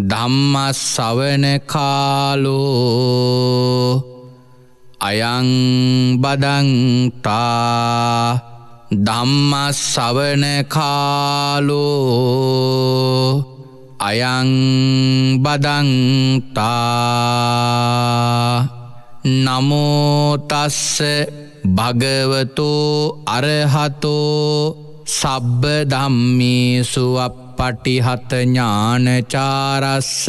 ධම්ම සවන කාලෝ අයං බදන්තා ධම්ම සවන කාලෝ අයං බදන්තා නමෝතස්ස භගවතෝ අරහතෝ සබ්බ ධම්මේ සුවප පටිහත ඥානචාරස්ස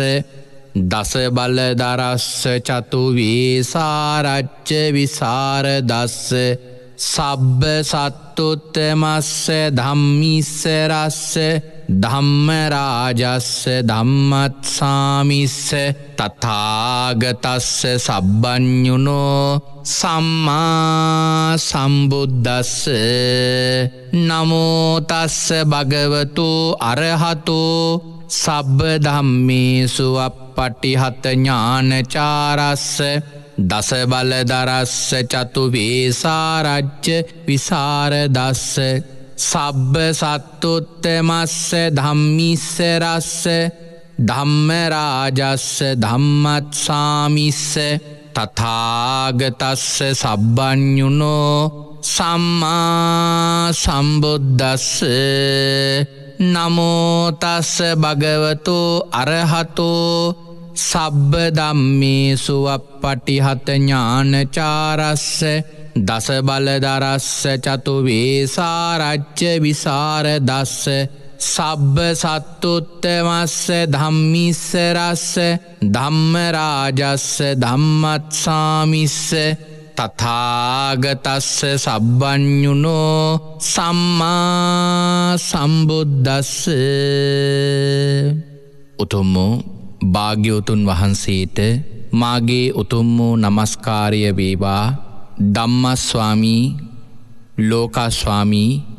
දස බල දරස්ස චතුවේසාරච්ච විසාර දස්ස සබ්බ සත්තුත්තමස්ස ධම්මිස්සරස්ස ධම්මරාජස්ස ධම්මත්සාමිස්ස තතාගතස්ස සබ්බ්ඥුනෝ සම්මා සම්බුද්දස්ස නමෝතස්ස භගවතු අරහතු සබ්බ ධම්මේසු අපපටිහත ඥානචාරස්ස දස බලදරස්ස චතු වේසාරච්ච විසාරදස්ස සබ්බ සත්තුත්තමස්ස ධම්මිස්සරස්ස ධම්මරාජස්ස ධම්මත් සාමිස්ස තථාගතස්ස සබ්බඥුනෝ සම්මා සම්බුද්ධස්ස නමෝතස්ස භගවතෝ අරහතෝ සබ්බ දම්මේසුවක් පටිහතඥානචාරස්ස දස බලදරස්ස චතු වේසාරච්ච විසාර දස්ස සබ්බ සත්තුත්තමස්ස ධම්මිස්සරස්ස ධම්මරාජස්ස ධම්මත්සාමිස්ස තථාගතස්ස සබ්බඥුනෝ සම්මා සම්බුද්ධස්ස උතුම් වූ භාග්‍යවතුන් වහන්සේට මාගේ උතුම් වූ නමස්කාරය වේවා ධම්මස්වාමී ලෝකස්වාමී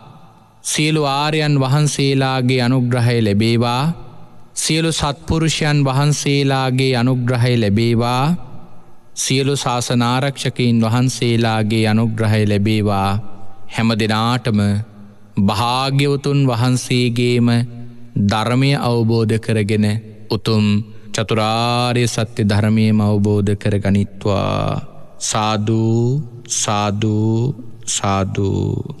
සියලු ආරයන් වහන්සේලාගේ අනුග්‍රහය ලැබේවා සියලු සත්පුරුෂයන් වහන්සේලාගේ අනුග්‍රහය ලැබේවා සියලු ශාසනාරක්ෂකයින් වහන්සේලාගේ අනුග්‍රහය ලැබේවා හැම දෙනාටම භාග්‍යවතුන් වහන්සේගේම ධර්මය අවබෝධ කරගෙන උතුම් චතුරාර්ය සත්‍ය ධර්මයම අවබෝධ කරගනිත්වා සාධූ සාධූ සාධූ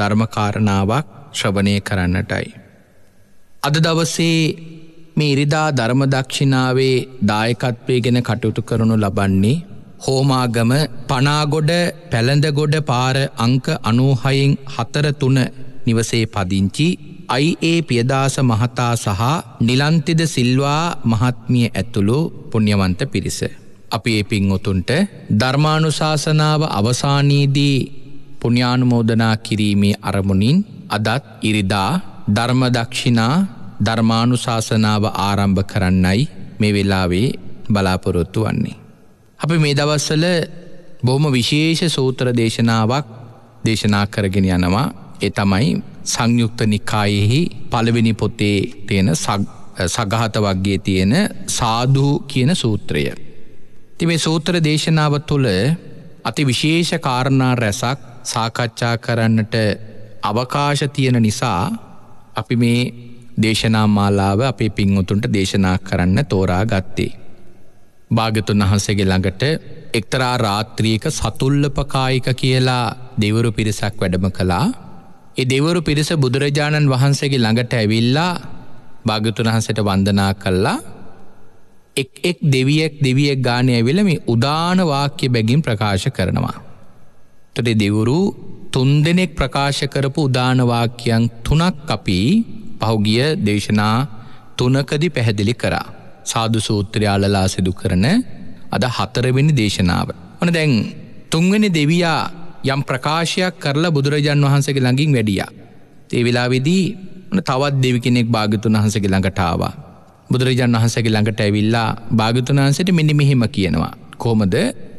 ධර්මකාරණාවක් ශ්‍රවණය කරන්නටයි. අද දවසේ මේ ඉරිදා ධර්මදක්ෂිනාවේ දායකත්වය ගෙන කටයුතු කරනු ලබන්නේ හෝමාගම පනාගොඩ පැළඳගොඩ පාර අංක අනූහයිෙන් හතර තුන නිවසේ පදිංචි අයිඒ පියදාස මහතා සහ නිලන්තිද සිල්වා මහත්මිය ඇතුළු පුුණ්්‍යවන්ත පිරිස. අපි ඒ පින් උතුන්ට ධර්මානුශාසනාව අවසානීදී පුුණ්‍යානුමෝදනා කිරීමේ අරමුණින් අදත් ඉරිදා ධර්මදක්ෂිනා ධර්මානුශාසනාව ආරම්භ කරන්නයි මේ වෙලාවේ බලාපොරොත්තු වන්නේ. අපි මේ දවස්සල බොහොම විශේෂ සූත්‍ර දේශනාවක් දේශනා කරගෙන යනවා එ තමයි සංයුක්ත නිකායෙහි පළවෙනි පොතේ තියෙන සගහත වගේ තියෙන සාධූ කියන සූත්‍රය. ති මේ සූත්‍ර දේශනාව තුළ අති විශේෂ කාරණා රැසක් සාකච්ඡා කරන්නට අවකාශ තියෙන නිසා අපි මේ දේශනා මාලාව අපේ පින්වතුන්ට දේශනා කරන්න තෝරා ගත්තේ. භාගතුන් වහන්සේගේ ළඟට එක්තරා රාත්‍රීක සතුල්ලපකායික කියලා දෙවරු පිරිසක් වැඩම කළා ඒ දෙවරු පිරිස බුදුරජාණන් වහන්සේගේ ළඟට ඇවිල්ලා භාගතුන් වහන්සට වන්දනා කල්ලා එක් එක් දෙවියෙක් දෙවියෙක් ගානය ඇවිලම උදානවාක්‍ය බැගින් ප්‍රකාශ කරනවා. උත්තරෙ දෙවුරු තුන්දෙනෙක් ප්‍රකාශ කරපු උදානවාක්‍යයන් තුනක් අපි පහුගිය දේශනා තුනකදි පැහැදිලි කරා. සාදු සූත්‍රයාලලා සිදු කරන අද හතරවෙනි දේශනාව. ඕන දැන් තුන්වෙනි දෙවයා යම් ප්‍රකාශයක් කරලා බුදුරජාන් වහන්සගේ ළඟින් වැඩිය. ඒ වෙලා විදී තවත් දෙවි කෙනෙක් භාගතුන් වහන්සගේ ළඟටාව. බුදුරජාන් වහන්සගේ ළඟට ඇවිල්ලා භාගතුන් වහන්සට මිනි මෙහෙම කියනවා. කොමද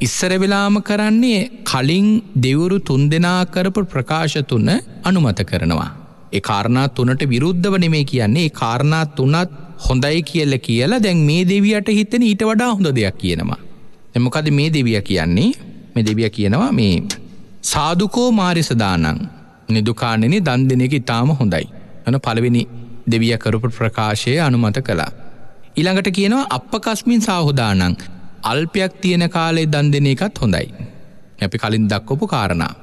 ඉස්සර වෙලාම කරන්නේ කලින් දෙවුරු තුන් දෙනා කරපු ප්‍රකාශ තුන අනුමත කරනවා. ඒ කාරණා තුනට විරුද්ධව නෙමේ කියන්නේ ඒ කාරණා තුනත් හොඳයි කියල කියලා දැන් මේ දෙවියට හිතෙන ඊට වඩා හොඳ දෙයක් කියනවා. එමොකද මේ දෙවිය කියන්නේ මේ දෙවිය කියනවා මේ සාදුකෝ මාරිසදානං නිදුකාණෙන දන් දෙනෙක ඉතාම හොඳයි. යන පළවෙනි දෙවිය කරපු ප්‍රකාශය අනුමත කලා. ඉළඟට කියනවා අප කස්මින් සාහෝදානං අල්පයක් තියෙන කාලේ දන් දෙන එකත් හොඳයි. අපි කලින් දක්කොපු කාරණා.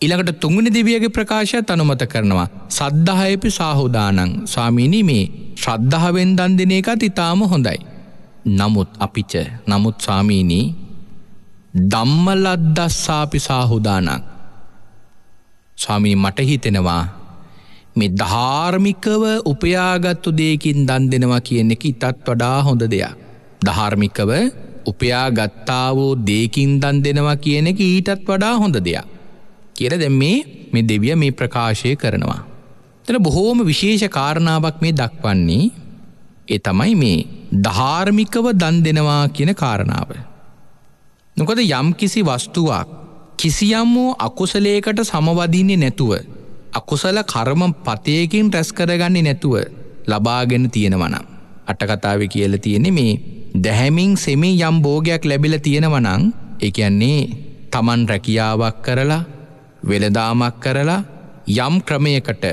ඉළඟට තුංගනි දෙවියගේ ප්‍රකාශය තනුමත කරනවා සද්ධහයපි සාහෝදානං ස්වාමීනි මේ ශ්‍රද්ධාවෙන් දන් දෙන එකත් ඉතාම හොඳයි. නමුත් අපිච නමුත් ස්වාමීනී දම්මලද්දස්සාපි සාහුදානං ස්වාමිනි මට හිතෙනවා මේ ධාර්මිකව උපයාගත්තු දේකින් දන් දෙනවා කියන එක ඉතත් වඩා හොඳ දෙයක්. ධාර්මිකව උපයා ගත්තාවෝ දේකින් දන් දෙනවා කියන එක ඊටත් වඩා හොඳ දෙයක්. කියර දැම් මේ මෙ දෙවිය මේ ප්‍රකාශය කරනවා. තන බොහෝම විශේෂ කාරණාවක් මේ දක්වන්නේ ඒ තමයි මේ ධාර්මිකව දන් දෙනවා කියන කාරණාව. නොකද යම් කිසි වස්තුවක් කිසියම් වූ අකුසලේකට සමවදින්නේ නැතුව අකුසල කර්ම පතයකින් රැස් කරගන්නේ නැතුව ලබාගෙන තියෙනවනම් අටකතාව කියල තියෙනෙ මේ දැහැමින් සෙමි යම් භෝගයක් ලැබිල තියෙනවනං එකන්නේ තමන් රැකියාවක් කරලා වෙළදාමක් කරලා යම් ක්‍රමයකට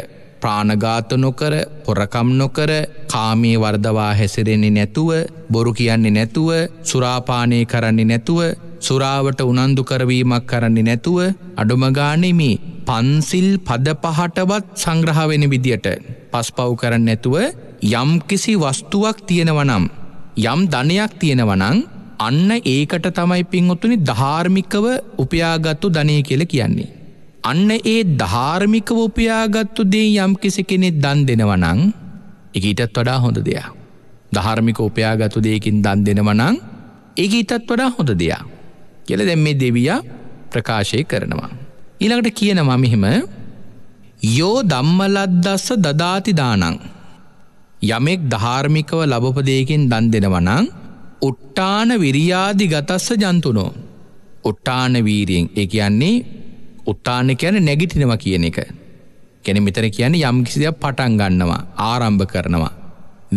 ප්‍රාණගාත නොකර පොරකම් නොකර කාමී වර්ධවා හැසිරෙන්නේ නැතුව බොරු කියන්නේ නැතුව සුරාපානය කරන්නේ නැතුව සුරාවට උනන්දු කරවීමක් කරන්නේ නැතුව අඩුමගානෙමි පන්සිල් පද පහටවත් සංග්‍රහවෙන විදියට පස්පව් කරන්න නැතුව යම්කිසි වස්තුවක් තියෙනවනම් යම් ධනයක් තියෙනවනං අන්න ඒකට තමයි පින්ඔත්තුනි ධාර්මිකව උපයාගත්තු ධනය කියල කියන්නේ. අන්න ඒ ධාර්මිකව උපයාගත්තු දේ යම් කිසි කෙනෙ දන් දෙනවනං එකීටත් වඩා හොඳ දෙයක්. ධාර්මික උපයාගතු දෙයකින් දන් දෙනවනං ඒකීටත් වඩා හොඳ දෙයක් කියල දැම් මේ දෙවියා ප්‍රකාශය කරනවා. ඊළඟට කියනවා මෙහෙම යෝ දම්මලද්දස්ස දදාතිදානං යමෙක් ධාර්මිකව ලබපදයකින් දන් දෙෙනවනං උට්ටාන විරියාදි ගතස්ස ජන්තුනෝ උට්ටාන වීරියෙන් ඒ කියන්නේ උත්තාන කියන නැගිටිනව කියන එක කැන මෙතර කියන්නේ යම්කිසිදයක් පටන් ගන්නවා ආරම්භ කරනවා.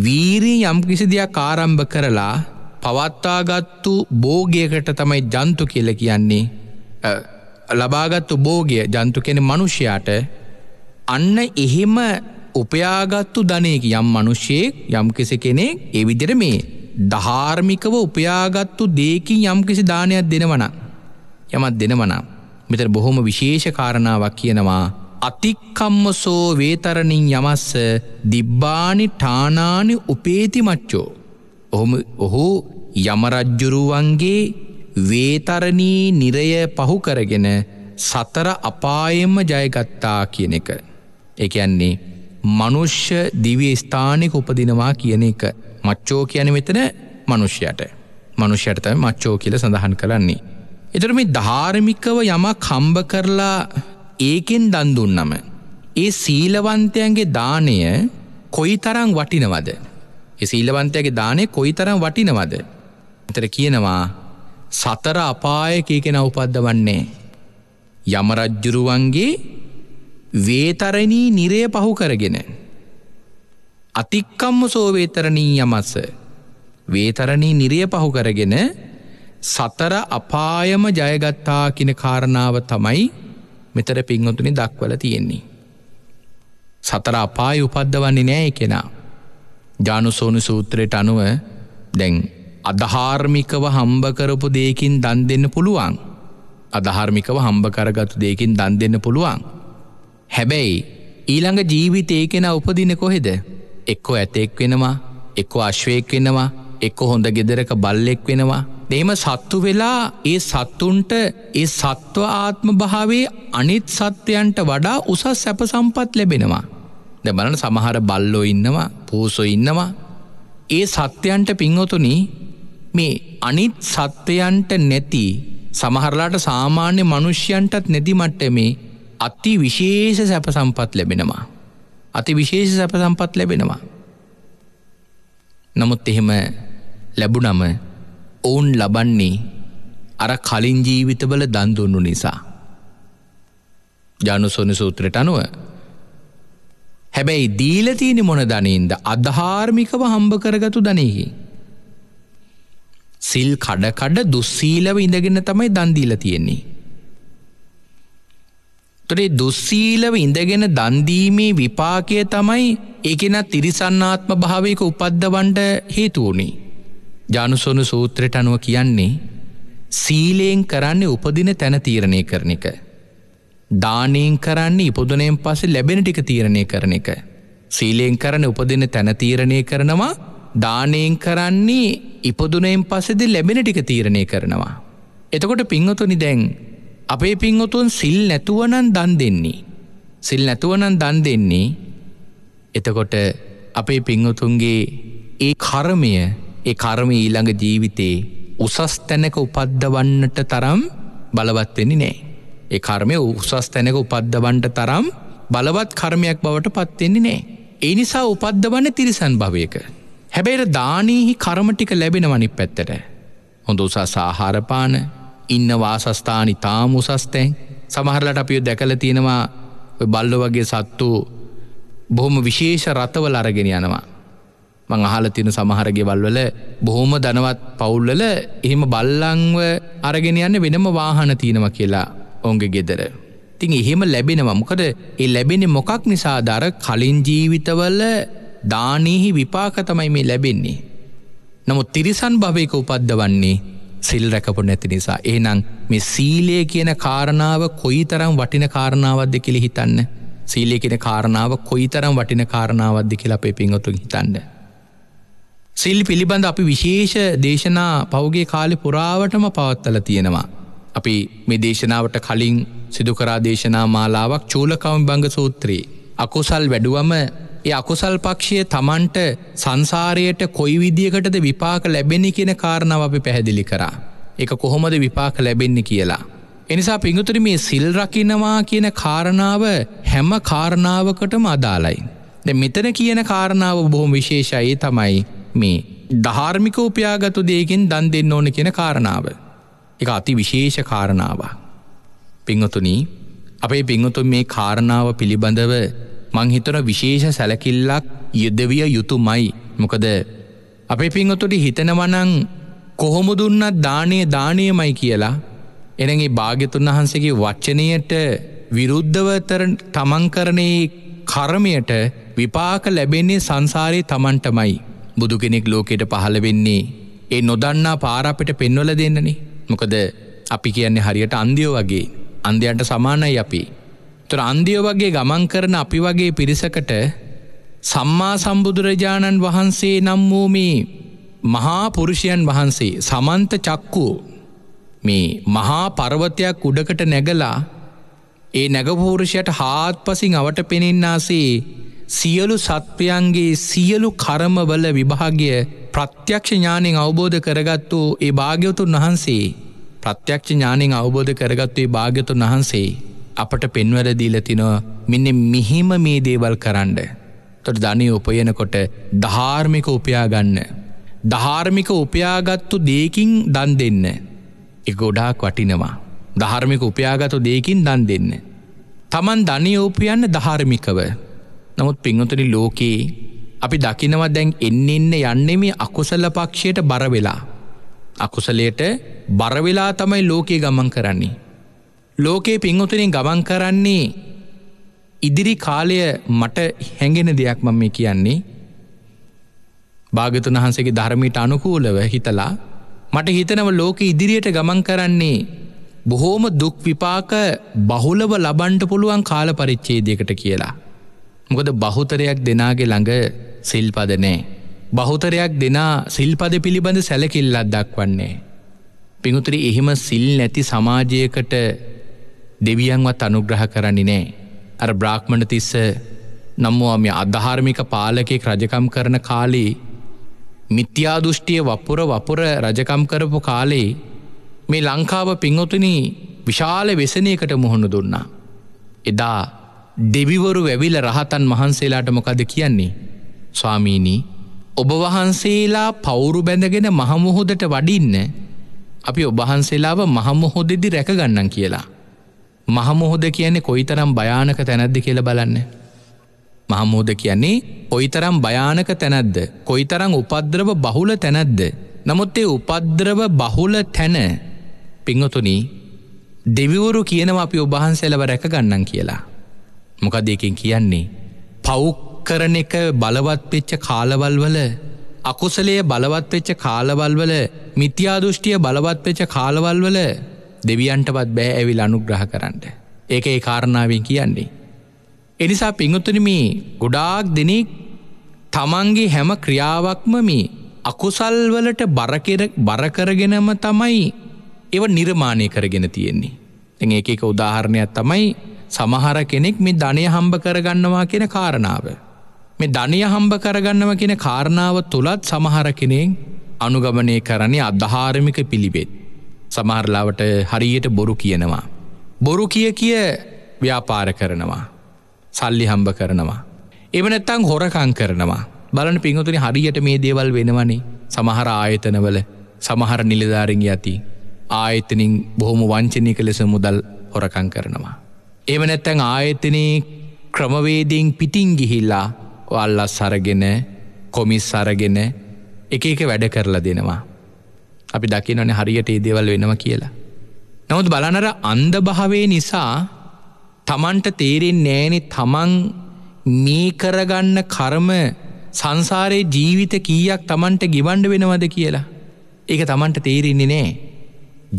වීරී යම්කිසි දෙයක් ආරම්භ කරලා පවත්තාගත්තු බෝගයකට තමයි ජන්තු කියල කියන්නේ ලබාගත්තු බෝගය ජන්තු කෙන මනුෂ්‍යයාට අන්න එහෙම උපයාගත්තු ධනයක යම් මනුෂ්‍යයෙක් යම් කෙසි කෙනෙක් එවිදිර මේ ධාර්මිකව උපයාගත්තු දේකින් යම් කිසි දානයක් දෙනවන යමත් දෙනවන මෙතර බොහොම විශේෂ කාරණාවක් කියනවා අතික්කම්ම සෝ වේතරණින් යමස්ස දිබ්බානි ටානානි උපේති මච්චෝ ඔහොම ඔහු යමරජ්ජුරුවන්ගේ වේතරණී නිරය පහු කරගෙන සතර අපායෙන්ම ජයගත්තා කියන එක. එකයන්නේ මනුෂ්‍ය දිවිය ස්ථානයක උපදිනවා කියන එක මච්චෝ කියන මෙතන මනුෂ්‍යයට මනුෂ්‍යයට මච්චෝ කියල සඳහන් කරන්නේ. එතර මේ ධාර්මිකව යම කම්බ කරලා ඒකෙන් දන්දුන්නම. ඒ සීලවන්තයන්ගේ දානය කොයි තරං වටිනවද. ඒ සීලවන්තයගේ දානය කොයි තරම් වටිනවද. එතර කියනවා සතර අපායකේකෙන උපද්ද වන්නේ. යමරජ්ජුරුවන්ගේ වේතරණී නිරය පහු කරගෙන. අතික්කම්ම සෝවේතරණී යමස වේතරණී නිරය පහු කරගෙන සතර අපායම ජයගත්තා කියන කාරණාව තමයි මෙතර පින්වතුනි දක්වල තියෙන්නේ. සතර අපාය උපද්දවන්නේ නෑ කෙනා. ජානුසෝනු සූත්‍රයට අනුව දැන් අධාර්මිකව හම්බකරපු දෙයකින් දන් දෙන්න පුළුවන්. අධාර්මිකව හම්බකරගත් දෙයකින් දන් දෙන්න පුළුවන්. හැබැයි ඊළඟ ජීවිතයේ කෙන උපදින කොහෙද එක්කෝ ඇතෙක් වෙනවා එක්කෝ අශ්වයෙක් වෙනවා එක්ක හොඳ ගෙදරක බල්ලෙක් වෙනවා දෙම සත්තු වෙලා ඒ සත්තුන්ට ඒ සත්ව ආත්ම භාවේ අනිත් සත්‍යයන්ට වඩා උසස් සැප සම්පත් ලැබෙනවා. දෙබලන සමහර බල්ලෝ ඉන්නවා පූසො ඉන්නවා. ඒ සත්‍යයන්ට පින්වතුනි මේ අනිත් සත්‍යයන්ට නැති සමහරලාට සාමාන්‍ය මනුෂ්‍යයන්ටත් නැති මට්ට මේ අති විශේෂ සැප සම්පත් ලැබෙනවා. අති විශේෂ සැප සම්පත් ලැබෙනවා. නමුත් එහෙම ලැබුනම ඔවුන් ලබන්නේ අර කලින් ජීවිතවල දන්දුන්නු නිසා. ජනුසොන සූත්‍රයට අනුව හැබැයි දීලතියනි මොන ධනීන්ද අධාර්මිකව හම්බ කරගතු ධනයහි. සිල් කඩකඩ දුස්සීලව ඉඳගෙන තමයි දන්දීල තියෙන්නේ. තොරේ දුස්සීලව ඉඳගෙන දන්දීමේ විපාකය තමයි ඒකෙනත් තිරිසන්නාත්ම භාවයක උපද්දවන්ට හේතුවුණේ. ජනුසොනු සූත්‍රයට අනුව කියන්නේ සීලයෙන් කරන්නේ උපදින තැන තීරණය කරන එක. දානයෙන් කරන්නේ ඉපදනයෙන් පසේ ලැබෙන ටික තීරණය කරන එක. සීලයෙන් කරන උපදින තැන තීරණය කරනවා දානයෙන් කරන්නේ ඉපදුනයෙන් පසෙද ලැබෙන ටික තීරණය කරනවා. එතකොට පිංහතුනි දැන් අපේ පින්වතුන් සිල් නැතුවනන් දන් දෙන්නේ. සිල් නැතුවනන් දන් දෙන්නේ එතකොට අපේ පිංහතුන්ගේ ඒ කරමය ඒ කරම ඊළඟ ජීවිතේ උසස් තැනක උපද්ධවන්නට තරම් බලවත්වෙනි නෑ. ඒ කර්මය උසස් තැනක උපද්ධවන්ට තරම් බලවත් කර්මයක් බවට පත්වෙන්නේ නෑ. ඒ නිසා උපද්ධවන්න තිරිසන් භවයක. හැබැයිර දානීහි කරමටික ලැබෙන වනි පැත්තට. හොඳ උසා සාහාරපාන ඉන්න වාසස්ථානි තාම උසස්තැන් සමහරලට අපිය දැකල තියෙනවා බල්ල වගේ සත්තු බොහොම විශේෂ රථවල අරගෙන යනවා. මං අහල තින සමහරගේ වල්වල බොහොම දනවත් පවුල්ලල එහෙම බල්ලංව අරගෙන යන්න වෙනම වාහන තියෙනව කියලා ඔන්ගේ ගෙදර. තින් එහෙම ලැබෙනවමකද ඒ ලැබෙන මොකක් නිසාධර කලින් ජීවිතවල දානීහි විපාකතමයි මේ ලැබෙන්නේ. නමුත් තිරිසන් භවයක උපද්ද වන්නේ සිල් රැකපු නැති නිසා. ඒනං මේ සීලය කියන කාරණාව කොයි තරම් වටින කාරණාවද්ද කෙළි හිතන්න. සීලය කියෙන කාරණාව කොයි තරම් වටින කාරණාවද්දි කියලා අපේ පින්වතුන් හිතන්න. සිල් පිළිබඳ අපි විශේෂ දේශනා පෞගේ කාලෙ පුරාවටම පවත්තල තියෙනවා. අපි මේ දේශනාවට කලින් සිදුකරා දේශනා මාලාවක් චූලකවම් බංග සූත්‍රයේ. අකුසල් වැඩුවම ඒ අකුසල් පක්ෂය තමන්ට සංසාරයට කොයි විදිියකටද විපාක ලැබෙන කියෙන කාරණාව අපි පැහැදිලි කරා. එක කොහොමද විපාක ලැබෙන්න කියලා. එනිසා පිඟුතුරි මේ සිල් රකිනවා කියන කාරණාව හැම කාරණාවකටම අදාලයි. ද මෙතන කියන කාරණාව බොහොම විශේෂයේ තමයි මේ ධාර්මික උපයාගතු දේකින් දන් දෙන්න ඕන කියෙන කාරණාව. එක අති විශේෂ කාරණාව. පිංහතුනී අපේ පිංහතුන් මේ කාරණාව පිළිබඳව මංහිතන විශේෂ සැලකිල්ලක් යුද්ධවිය යුතුමයි. මොකද අපේ පිංහතුට හිතනවනං කොහොම දුන්නත් දානය දානයමයි කියලා එනගේ භාග්‍යතුන් වහන්සේගේ වච්චනයට විරුද්ධවතර තමන් කරණයේ කරමයට විපාක ලැබෙන්නේ සංසාරය තමන්ටමයි. බුදු කෙනෙක් ලෝකෙට පහළ වෙන්නේ. ඒ නොදන්නා පාරාපිට පෙන්වල දෙන්නනේ. මොකද අපි කියන්නේ හරියට අන්දියෝ වගේ. අන්දයන්ට සමානයි අපි තොර අන්දිය වගේ ගමන් කරන අපි වගේ පිරිසකට සම්මා සම්බුදුරජාණන් වහන්සේ නම් වූ මේ මහා පුරුෂයන් වහන්සේ සමන්ත චක්කු මේ මහා පර්වතයක් උඩකට නැගලා ඒ නැගපූරුෂයට හාත් පසින් අවට පෙනෙන්න්නාසේ සියලු සත්වයන්ගේ සියලු කරමවල විභාගය ප්‍රත්‍යක්ෂ ඥානෙන් අවබෝධ කරගත්තු ඒ භාග්‍යවතුන් වහන්සේ ප්‍රත්‍යක්ෂ ඥානෙන් අවබෝධ කරගත්තුේ භාග්‍යතුන් වහන්සේ අපට පෙන්වර දීලතිනවා මෙන්න මෙහිම මේ දේවල් කරන්න. තොට ධනය උපයනකොට ධාර්මික උපයාගන්න. ධාර්මික උපයාගත්තු දේකින් දන් දෙන්න. එක ගොඩාක් වටිනවා. ධාර්මික උපයාගතු දේකින් දන් දෙන්න. තමන් ධනය උපයන්න ධාර්මිකව. නමුත් පිංහතුනි ලෝකයේ අපි දකිනවා දැන් එන්න එන්න යන්නේ මේ අකුසල්ල පක්ෂයට බරවෙලා. අකුසලයට බරවෙලා තමයි ලෝකයේ ගමන් කරන්නේ. ලෝකයේ පින්වතුනින් ගමන් කරන්නේ ඉදිරි කාලය මට හැඟෙන දෙයක් මම මේ කියන්නේ භාගතුන් වහන්සේගේ ධර්මීට අනුකූලව හිතලා මට හිතනව ලෝක ඉදිරියට ගමන් කරන්නේ බොහෝම දුක් විපාක බහුලව ලබන්ට පුළුවන් කාල පරිච්චේදයකට කියලා. මොකද බහුතරයක් දෙනාගේ ළඟ සිල්පදනෑ. බහුතරයක් දෙනා සිල්පද පිළිබඳ සැලකිල්ලත් දක්වන්නේ. පිඟුතුරි එහෙම සිල් නැති සමාජයකට දෙවියන්වත් අනුග්‍රහ කරන්නේ නෑ. අර බ්‍රාහ්මණ තිස්ස නම්මවා මේ අධාර්මික පාලකෙක් රජකම් කරන කාලේ මිත්‍යාදෘෂ්ටිය වපුර වපුර රජකම් කරපු කාලේ මේ ලංකාව පිංහොතුනි විශාල වෙසනයකට මුහුණු දුන්නා. එදා දෙවිවරු වැවිල රහතන් වහන්සේලාට මොකද කියන්නේ. ස්වාමීණී ඔබ වහන්සේලා පවුරු බැඳගෙන මහමුහොදට වඩින්න අපි ඔබහන්සේලාව මහමුහොදෙදි රැකගන්නන් කියලා. මහමුහොද කියන්නේ කොයි තරම් භයානක තැනැද්ද කියල බලන්න. මහමුහෝද කියන්නේ කොයි තරම් භයානක තැනැද්ද. කොයි තරං උපද්‍රව බහුල තැනැද්ද. නමුත් ඒ උපද්‍රව බහුල තැන පිංහතුනී දෙවිවරු කියනව අපි ඔබහන්සෙලව රැකගන්නන් කියලා. මොකදයකින් කියන්නේ. පෞක්කරන එක බලවත් පෙච්ච කාලවල්වල අකුසලය බලවත් වෙච්ච කාලවල්වල මිත්‍යාදෘෂ්ටිය බලවත් වෙච්ච කාලවල්වල දෙවියන්ටවත් බෑ ඇවිල් අනුග්‍රහ කරන්න. ඒක ඒ කාරණාවෙන් කියන්නේ. එනිසා පිංගුත්තනම ගොඩාක් දෙනෙක් තමන්ගේ හැම ක්‍රියාවක්ම මේ අකුසල්වලට බරකරගෙනම තමයි එව නිර්මාණය කරගෙන තියෙන්නේ. එ ඒ එක උදාහරණයක් තමයි සමහර කෙනෙක් මේ ධනය හම්බ කරගන්නවා කියෙන කාරණාව. මේ ධනය හම්බ කරගන්නව කියෙන කාරණාව තුළත් සමහර කෙනෙක් අනුගමනය කරන්නේ අධහාරමික පිළිබෙත්. සමහරලාවට හරියට බොරු කියනවා. බොරු කිය කිය ව්‍යාපාර කරනවා. සල්ලි හම්බ කරනවා. එවනැත්තං හොරකං කරනවා. බලන පිංහතුනි හරියට මේ දේවල් වෙනවනේ සමහර ආයතනවල සමහර නිලධාරින් යති. ආයතනින් බොහොම වංචනයක ලෙස මුදල් හොරකං කරනවා. එවනැත්තැන් ආයතනයේ ක්‍රමවේදයෙන් පිටිං ගිහිල්ලා වල්ලස් සරගෙන කොමිස් සරගෙන එක එක වැඩ කරලා දෙනවා. අපි දකිනොන හරියට ඒ දේවල් වෙනවා කියලා. නොත් බලනර අන්දභාවේ නිසා තමන්ට තේරෙන් නෑනෙ තමන් මේ කරගන්න කරම සංසාරයේ ජීවිත කීයක් තමන්ට ගිවන්ඩ වෙනවද කියලා. ඒක තමන්ට තේරෙන්නේ නෑ.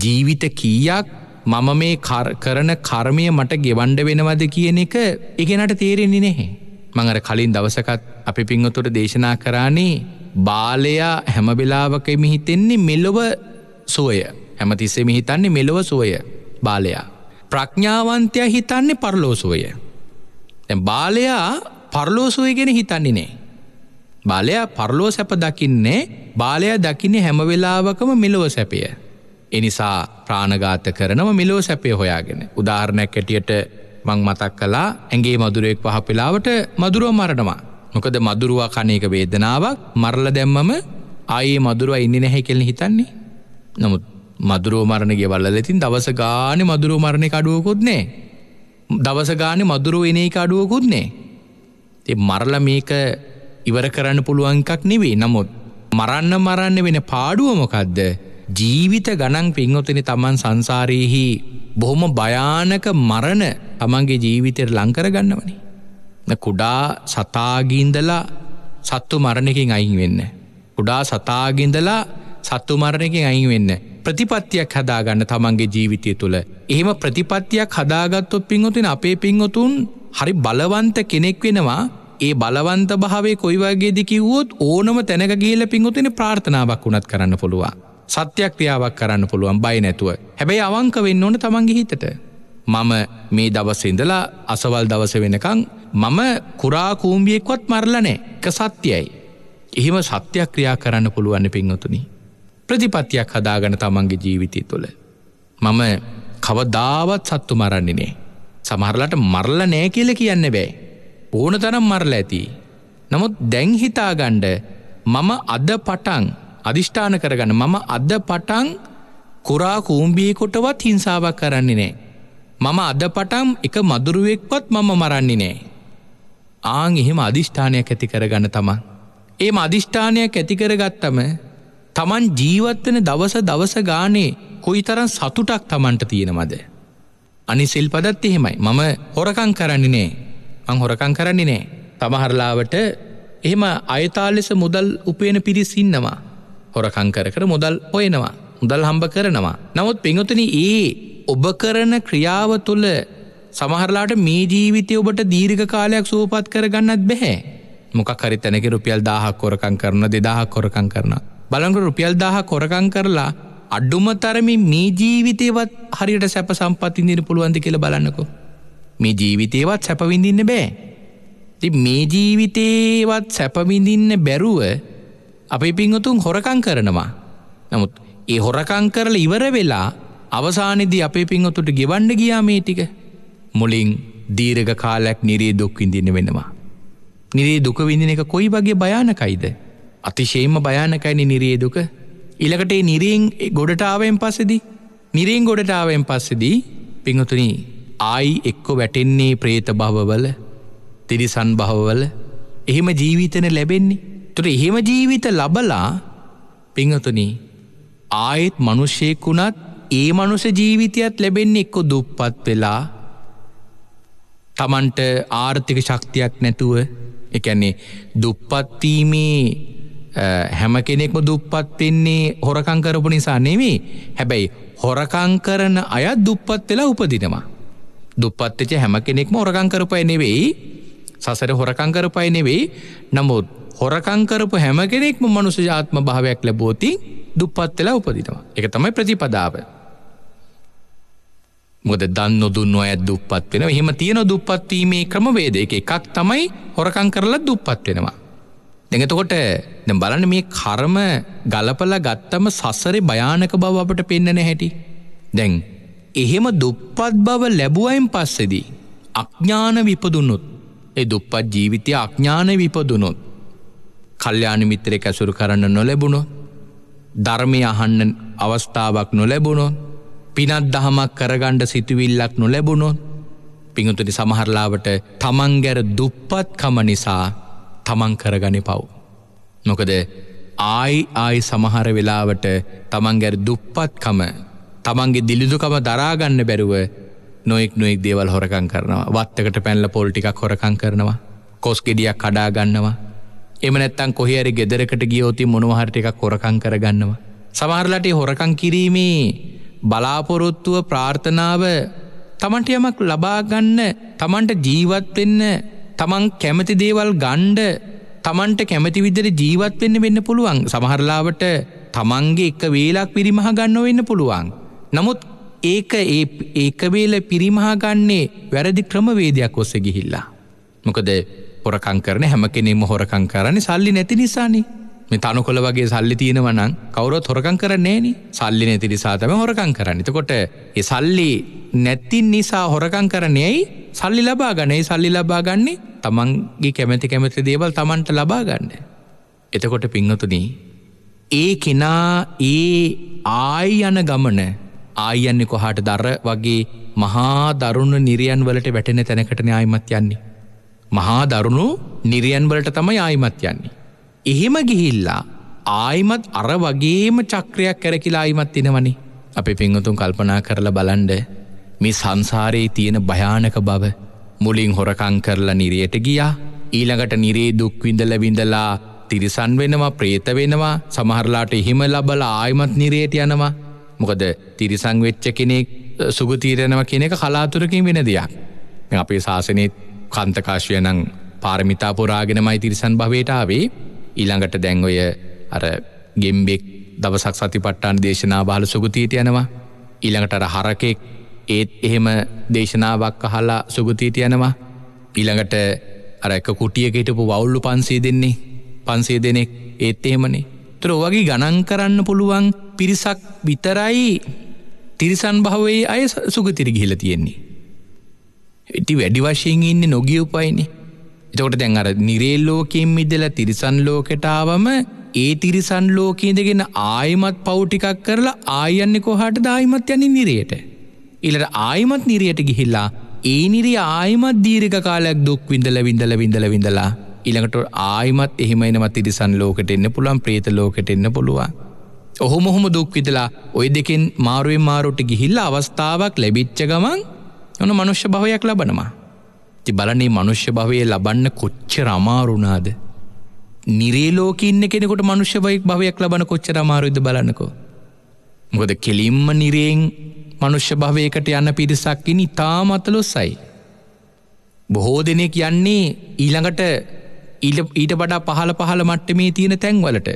ජීවිත කීයක් මම මේ කරන කර්මය මට ගෙවන්ඩ වෙනවද කියන එක එකනට තේරෙන්නේ නෙහේ. මංර කලින් දවසකත් අපි පිංහතුට දේශනා කරානේ බාලයා හැමවෙලාවක මිහිතෙන්නේ මෙලොව සුවය හැමතිස්සේ මිහිතන්නේ මෙලොව සුවය බාලයා. ප්‍රඥාවන්තය හිතන්නේ පරලෝසුවය. බාලයා පරලෝසුවය ගෙන හිතන්නේ නේ. බාලයා පරලෝ සැප දකින්නේ බාලයා දකින්නේ හැමවෙලාවකම මෙලොව සැපය. එනිසා ප්‍රාණගාත කරනව මෙලෝ සැපය හොයාගෙන. උදාහරණයක් ඇටියට මං මතක් කලා ඇගේ මදුරෙක් පහපිලාවට මදුරුව මරණවා. මොකද මදුරුවා කණයක වේදනාවක් මරල දැම්මම ආයේ මදුරුව ඉන්න නැහැ කෙල්ල හිතන්නේ. නමුත් මදුරෝ මරණගේ වල්ල ඇතින් දවස ගාන මදුරෝ මරණය කඩුවකුත් නෑ. දවස ගාන මදුරෝ එන කඩුවකුත් නෑ. එ මරල මේක ඉවර කරන්න පුළුවන්කක් නෙවේ නමුත් මරන්න මරන්න වෙන පාඩුවමොකක්ද ජීවිත ගණන් පින්වතෙන තමන් සංසාරයහි බොහොම භයානක මරණ තමන්ගේ ජීවිතයට ලංකර ගන්නවනේ. කුඩා සතාගින්දලා සත්තු මරණකින් අයින් වෙන්න. කුඩා සතාගින්දලා සත්තු මරණකින් අයින් වෙන්න. ප්‍රතිපත්තියක් හදාගන්න තමන්ගේ ජීවිතය තුළ. එහෙම ප්‍රතිපත්තියක් හදාගත්තොත් පින්වතුන් අපේ පින්වතුන් හරි බලවන්ත කෙනෙක් වෙනවා ඒ බලවන්ත භාවේ කොයිවාගේදි කිව්වොත් ඕනම තැනක ගිහිල පින්වතුන ප්‍රාර්ථනාවක් වුණත් කරන්න පුළුවන්. සත්‍යයක් ක්‍රියාවක් කරන්න පුළුවන් බයි නැතුව. හැබැයි අවංක වෙන්න ඕන තමන්ගේ හිතට. මම මේ දවසඉඳලා අසවල් දවස වෙනකං මම කුරාකූම්ියෙක්වත් මරලනෑ එක සත්‍යයයි. එහෙම සත්‍යයක් ක්‍රියා කරන්න පුළුවන්න පින්වතුනි. ප්‍රතිපත්තියක් හදාගන තමන්ගේ ජීවිතය තුළ. මම කවදාවත් සත්තු මරන්නේනේ. සමහරලට මරල නෑ කියල කියන්න බෑ. ඕන තරම් මරල ඇති. නමුත් දැංහිතාගණ්ඩ මම අද පටන් අධිෂ්ඨාන කරගන්න මම අද පටන් කුරා කූම්බියකොටවත් හිංසාවක් කරන්නේ නෑ. මම අද පටම් එක මදුරුවෙක්වත් මම මරන්නේ නෑ. ආං එහෙම අධිෂ්ඨානයක් ඇති කරගන්න තමන්. ඒම අධිෂ්ඨානයක් ඇතිකරගත්තම තමන් ජීවත්වන දවස දවස ගානේ කොයි තරන් සතුටක් තමන්ට තියෙනමද. අනි සිල්පදත් එහෙමයි මම හොරකං කරන්නේ නෑ අං හොරකං කරන්නේ නෑ තමහරලාවට එහෙම අයතාලෙස මුදල් උපයන පිරිසින්නවා හොරකං කර කර මුදල් ඔයනවා මුදල් හම්බ කරනවා නමුත් පෙංගොතන ඒ ඔබ කරන ක්‍රියාව තුළ සමහරලාට මේ ජීවිතය ඔබට දීර්ඝ කාලයක් සුවපත් කරගන්නත් බැහැ. මොකක් හරි තැනක රුපියල් දාහක් කොරකං කරන දෙදාහක් කොරකං කරන. බලංග රුපියල් දාහ කොරකං කරලා අඩ්ඩුම තරමි මේ ජීවිතයවත් හරියට සැප සම්පත්තිදින පුළුවන්ද කියල බලන්නකෝ. මේ ජීවිතයවත් සැපවිඳින්න බෑ. ති මේ ජීවිතේවත් සැපවිඳින්න බැරුව අපි පිංහතුන් හොරකං කරනවා. නමුත් ඒ හොරකං කරල ඉවර වෙලා අවසානෙදී අපේ පිංහොතුට ගෙවන්ඩ ගියා මේ ටික මුලින් දීර්ග කාලයක් නිරේ දුක්විඳින්න වෙනවා. නිරේ දුකවිඳින එක කොයි වගේ භයානකයිද. අතිශේම භයානකයිනි නිරේ දුක ඉලකට නිරෙන් ගොඩටාවෙන් පස්සෙදි නිරෙන් ගොඩටාවෙන් පස්සෙදී පිංහතුනි ආයි එක්කො වැටෙන්නේ ප්‍රේත භවවල තිරිසන් භවවල එහෙම ජීවිතන ලැබෙන්නේ තුර එහෙම ජීවිත ලබලා පිංහතුනි ආයෙත් මනුෂ්‍යයෙක් වුණත් ඒ මනුස ජීවිතයත් ලැබෙන්නේ එක්කො දුප්පත් වෙලා තමන්ට ආර්ථික ශක්තියක් නැතුව එකන්නේ දුප්පත්වීමේ හැම කෙනෙක්ම දුප්පත් වෙන්නේ හොරකං කරපු නිසා නෙමේ හැබැයි හොරකං කරන අයත් දුප්පත් වෙලා උපදිනවා. දුප්පත්තච හැම කෙනෙක්ම හොරකං කරපය නෙවෙයි සසර හොරකං කරපය නෙවෙයි නමුත් හොරකං කරපු හැම කෙනෙක්ම මනුස ජාත්ම භාවයක් ලැබෝතින් දුප්පත් වෙලා උපදිනවා. එක තමයි ප්‍රතිපදාව. මොද දන්න දුන්න අඇත් දුප්පත් වෙන එහෙම තියෙන දුප්පත්වීමේ ක්‍රමවේද එක එකක් තමයි හොරකං කරලා දුප්පත් වෙනවා. දෙඟතකොට බලන මේ කරම ගලපල ගත්තම සසරේ භයානක බව අපට පෙන්නන හැටි. දැන් එහෙම දුප්පත් බව ලැබුවයින් පස්සෙදී. අඥ්ඥාන විපදුනුත් ඒ දුප්පත් ජීවිතය අඥ්ඥාන විපදුනුත් කල්්‍යාන මිත්‍රය ඇසුරු කරන්න නොලැබුණො ධර්මය අහන්න අවස්ථාවක් නොලැබුණොත් පිනත් දහමක් කරගණ්ඩ සිතුවිල්ලක් නොලැබුණොත් පිඟුතුනි සමහරලාවට තමන් ගැර දුප්පත්කම නිසා තමන් කරගනි පව්. නොකද ආයි ආයි සමහර වෙලාවට තමන් ගැර දුප්පත්කම තමන්ගේ දිලිදුකම දරාගන්න බැරුව නොෙක් නොෙක් දේවල් හොරකං කරනවා වත්තකට පැල්ල පොල්ටිකක් හොරකං කරනවා කොස්ගෙඩියක් කඩාගන්නවා එම නැත්තන් කොහරි ගෙදරකට ගියෝති මොනවහරටිකක් හොරකං කරගන්නවා. සමහරලට හොරකං කිරීමේ බලාපොරොත්තුව ප්‍රාර්ථනාව තමන්ට යමක් ලබාගන්න තමන්ට ජීවත්වෙන්න තමන් කැමති දේවල් ගණ්ඩ තමන්ට කැමති විදර ජීවත්වෙන්න වෙන්න පුළුවන් සමහරලාවට තමන්ගේ එක වේලක් පිරිමහ ගන්න වෙන්න පුළුවන්. නමුත් ඒක ඒ ඒකවේල පිරිමහාගන්නේ වැරදි ක්‍රමවේදයක් ඔස්ස ගිහිල්ලා. මොකද හොරකං කරන හැම කෙනෙම හොරකං කරන්නේ සල්ලි නැති නිසානේ මේ තනොකොළ වගේ සල්ලි තියෙනවනං කවුරොත් හොරකං කරන්නේනි සල්ලි නැති නිසා තම හොරකං කරන්න එතකොට ඒ සල්ලි නැත්තින් නිසා හොරකං කරණයයි සල්ලි ලබා ගනයි සල්ලි ලබා ගන්නේ තමන්ගේ කැමැති කැමැති දේවල් තමන්ට ලබා ගන්න. එතකොට පිංහතුනී ඒ කෙනා ඒ ආයි යන ගමන ආයන්නේ කොහාට දර වගේ මහා දරුණු නිරියන් වලට වැටෙන තැනකටන ආයිමත් යන්නේ. මහා දරුණු නිරියන් වලට තමයි ආයිමත් යන්නේ. එහෙම ගිහිල්ලා ආයිමත් අර වගේම චක්‍රයක් කැරකිලායිමත් එෙනවනි අපි පිංහතුන් කල්පනා කරලා බලන්ඩ මේ සංසාරයේ තියෙන භයානක බව මුලින් හොරකං කරලා නිරයට ගියා ඊළඟට නිරේ දුක්විඳල විඳලා තිරිසන් වෙනවා ප්‍රේත වෙනවා සමහරලාට එහෙම ලබල ආයිමත් නිරයට යනවා මොකද තිරිසං වෙච්ච කෙනෙක් සුගතීරණව කෙනෙක කලාතුරකින් වෙන දෙයක් අපේ ශාසනයත් කන්තකාශය නං පාරමිතා පුරාගෙනමයි තිරිසන් භවේටාවේ ඊළඟට දැන් ඔය අර ගෙම්බෙක් දවසක් සතිපට්ටාන් දේශනා බහල සුගතීට යනවා ඊළඟට අර හරකෙක් ඒත් එහෙම දේශනාවක් අහල්ලා සුගතීට යනවා ඊළඟට අරක කුටියක හිටපු වවුල්ලු පන්සේ දෙන්නේ පන්සේ දෙනෙක් ඒත් එහෙමනේ තුර වගේ ගණන් කරන්න පුළුවන් පිරිසක් විතරයි තිරිසන් භාවේ අය සුගතිරි ගිහිල තියෙන්නේ. ඉති වැඩි වශයෙන් ඉන්න නොගියවපයිනේ එතකොට දැන් අර නිරේල්ලෝකින් මිදල තිරිසන් ලෝකෙටාවම ඒ තිරිසන් ලෝකීදගෙන ආයමත් පෞ්ටිකක් කරලා ආයන්නේ කොහට දායිමත් යනි නිරයට. ඉලට ආයමත් නිරයට ගිහිල්ලා ඒ නිරි ආයමත් දීරික කාලයක් දුක් විඳල විඳල විඳල විඳලා ඉළඟට ආයමත් එහමයිනමත් තිරිසන් ලෝකට එන්න පුළන් ප්‍රේත ලෝකට එන්න පුළුවන්. ඔහො මොහොම දුක්විතලා ඔය දෙකෙන් මාරුවෙන් මාරුට ගිහිල්ල අවස්ථාවක් ලැබිච්ච ගමන් ඕන මනුෂ්‍ය භවයක් ලබනවා. ඉති බලනේ මනුෂ්‍ය භවය ලබන්න කොච්චර අමාරුණාද. නිරේලෝක ඉන්න කෙනෙකොට මනුෂ්‍ය බයික් භවයක් ලබන කොච්චර අමාරුද බලන්නකෝ. මොකද කෙලින්ම නිරයෙන් මනුෂ්‍ය භවයකට යන්න පිරිසක්කිනි තාමතලොස්සයි. බොහෝ දෙනෙක් යන්නේ ඊළඟට ඊට බඩා පහල පහල මට්ටමේ තියෙන තැන්වලට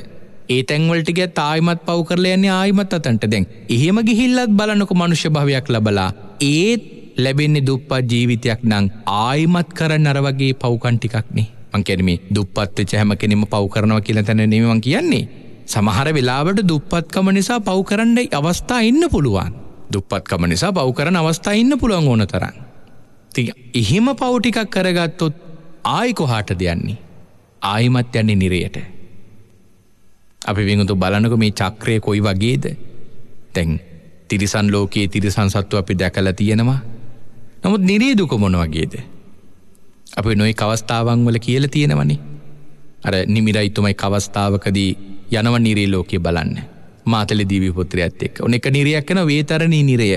ඒ තැන්වලට ගැ තායිමත් පව් කරල යන්නේ ආයිමත් අතන්ට දැන් එහෙම ගිහිල්ලත් බලනොක මනුෂ්‍ය භවයක් ලබලා ඒත් ලැබෙන්නේ දුප්පත් ජීවිතයක් නං ආයිමත් කරන්න අරවගේ පව්කන්ටිකක්නේ මංකැනීමේ දුප්පත්ත චැහම කෙනෙම පව් කරනවා කියලා තැන නෙමවන් කියන්නේ. සමහර වෙලාවට දුප්පත්කම නිසා පව් කරන්නයි අවස්ථා ඉන්න පුළුවන්. දුප්පත්කම නිසා පව් කරන අවස්ථා ඉන්න පුළුවන් ඕන තරන්. ති එහෙම පව්ටිකක් කරගත්තොත් ආයිකොහාට දෙයන්නේ. ආයිමත් යන්නේ නිරයට. අපි විඟතු බලනක මේ චක්‍රය කොයි වගේද තැන් තිරිසන් ලෝකයේ තිරිසන් සත්තු අපි දැකල තියෙනවා නමුත් නිරේදුක මොන වගේද. අප නොයි කවස්ථාවන් වල කියල තියෙනවනි. අර නිමිරයිතුමයි කවස්ථාවකදී යනව නිරේ ලෝකය බලන්න මාතල දීවිපොත්‍රය ඇත් එක් එක නිරයක් යන වේතරණී නිරය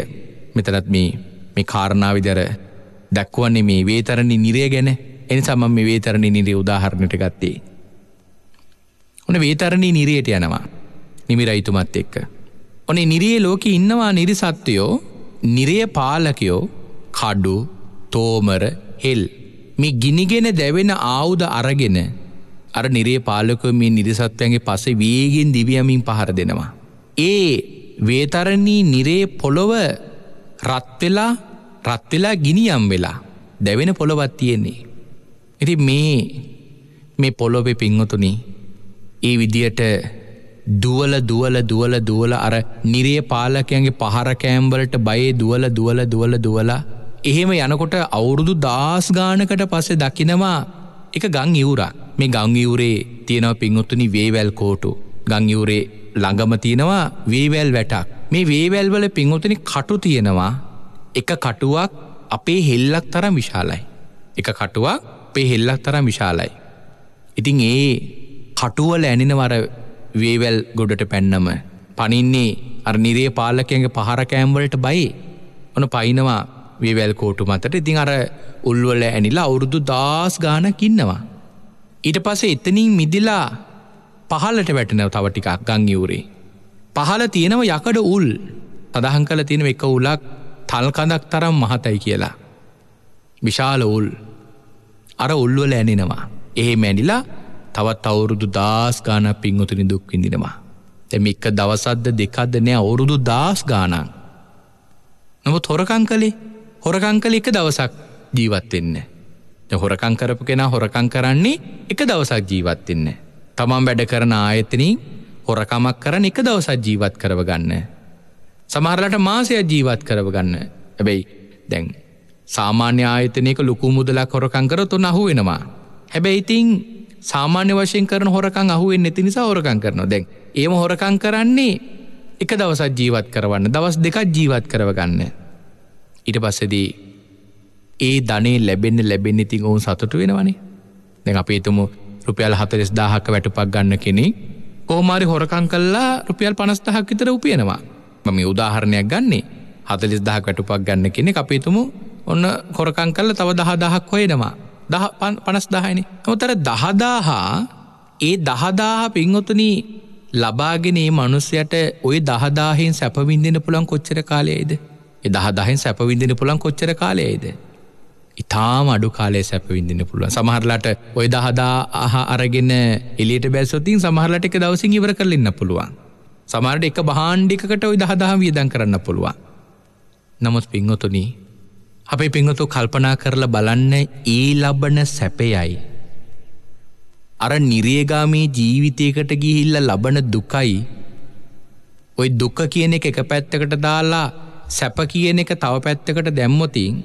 මෙතනත් මේ මේ කාරණාවිදර දක්වන්නේ මේ වේතරණි නිරය ගැන එනි සමම් මේ වේතරණි නිරේ උදාහරණයට ගත්තේ. ඕන වේතරණී නිරයට යනවා නිමිරයිතුමත් එක්ක. ඕනේ නිරේ ලෝක ඉන්නවා නිරිසත්වයෝ නිරය පාලකයෝ කඩු තෝමර හෙල් මේ ගිනිගෙන දැවෙන ආවුද අරගෙන අර නිරේ පාලකව මේ නිරිසත්වයන්ගේ පස වේගෙන් දිවියමින් පහර දෙනවා. ඒ වේතරණී නිරේ පොළොව රත්වෙලා රත්වෙලා ගිනියම් වෙලා දැවෙන පොළොවත් තියෙන්නේ. ඉති මේ මේ පොළොවෙ පිංහතුනි ඒ විදියට දුවල දුවල දුවල දුවල අර නිරේ පාලකයන්ගේ පහරකෑම්වලට බයේ දුවල දුවල දුවල දුවලා එහෙම යනකොට අවුරුදු දාස් ගානකට පස්සේ දකිනවා එක ගං ඉවුරක් මේ ගංයවුරේ තියෙනව පින්වොත්තුනි වේවැල් කෝටු ගංයවුරේ ළඟම තියෙනවා වේවැල් වැටක් මේ වේවැල්වල පින්වොතනි කටු තියෙනවා එක කටුවක් අපේ හෙල්ලක් තරම් විශාලයි එක කටුවක් අපේ හෙල්ලක් තරම් විශාලයි ඉතිං ඒ කටුවල ඇනින වර වේවැල් ගොඩට පැන්නම පනින්නේ අර නිරේ පාලකයන්ගේ පහරකෑම්වලට බයි ඕන පයිනවා වේවැල් කෝටු මතට ඉතිං අර උල්වල ඇනිලා අවුරුදු දස් ගානකින්නවා. ඊට පසේ එතනින් මිදිලා පහලට වැටනව තව ටිකක් ගංගිවරේ. පහල තියෙනව යකඩ උල් සඳහන් කල තියෙන එක උලක් තල්කඳක් තරම් මහතයි කියලා. විශාල උල් අර උල්වල ඇනෙනවා. ඒ මැනිලා තවත් අවුරුදු දස් ගාන පින්ගොතුනි දුක්විඳිනවා. තැම එක්ක දවසද්ද දෙකක්ද නෑ අවුරුදු දස් ගානන්. නොම තොරකං කළේ හොරකංකල එක දවසක් ජීවත්වෙන්න. හොරකං කරපු කෙනා හොරකං කරන්නේ එක දවසක් ජීවත්වෙන්න. තමන් වැඩ කරන ආයතනින් හොරකමක් කරන එක දවසක් ජීවත් කරවගන්න. සමහරලට මාසය ජීවත් කරවගන්න ඇබැයි දැන් සාමාන්‍ය ආයතනයක ලොකු මුදලක් හොරකංකර තුන් අහු වෙනවා. හැබැයි ඉතිං සාමාන්‍ය වශයෙන් කරන හොරකං අහුවෙන් නැති නිසා හොරකං කරනවා දැන් ඒම හොරකං කරන්නේ එක දවසත් ජීවත් කරවන්න දවස් දෙකත් ජීවත් කරවගන්න ඉට පස්සදී ඒ ධනේ ලැබෙන්න්න ලැබෙන් ඉතින් ඔවුන් සතුට වෙනවනේ දෙ අපේ තුමු රුපියල් හතරෙස් දාහක වැටපක් ගන්න කෙනෙ කෝමාරි හොරකං කල්ලා රුපියල් පනස්ථහක් විතර උපයනවා මම උදාහරණයක් ගන්නේ හතලිස් දහ වැටුපක් ගන්න කෙනෙ අපේතුමු ඔන්න හොරකං කල්ල තව දහ දහක් හොයනවා දහ පනස් දහයින හොතර දහදාහා ඒ දහදාහ පින්වතුනී ලබාගෙන ඒ මනුස්සයට ඔය දහදාහෙන් සැපවින්දින පුළන් කොච්චර කාලයේද එදහ දහෙන් සැපවිඳින පුළන් කොච්චර කාලයේද. ඉතාම අඩු කාලේ සැපවිඳින්න පුළුවන් සමහරලාට ඔය දහදා අහ අරගෙන එලියට බැස්සොතින් සමහරලට එක දවසින් ඉවර කරලන්න පුළුවන්. සමහරට එක බහාණ්ඩිකට ඔයි දහදාම වියදන් කරන්න පුළුවන්. නමුත් පිංහොතුනි අපේ පිංහොතු කල්පනා කරලා බලන්න ඒ ලබන සැපයයි. අර නිරේගාමී ජීවිතයකට ගිහිල්ල ලබන දුකයි ඔයි දුක කියන එක පැත්තකට දාලා සැප කියන එක තව පැත්තකට දැම්මොතින්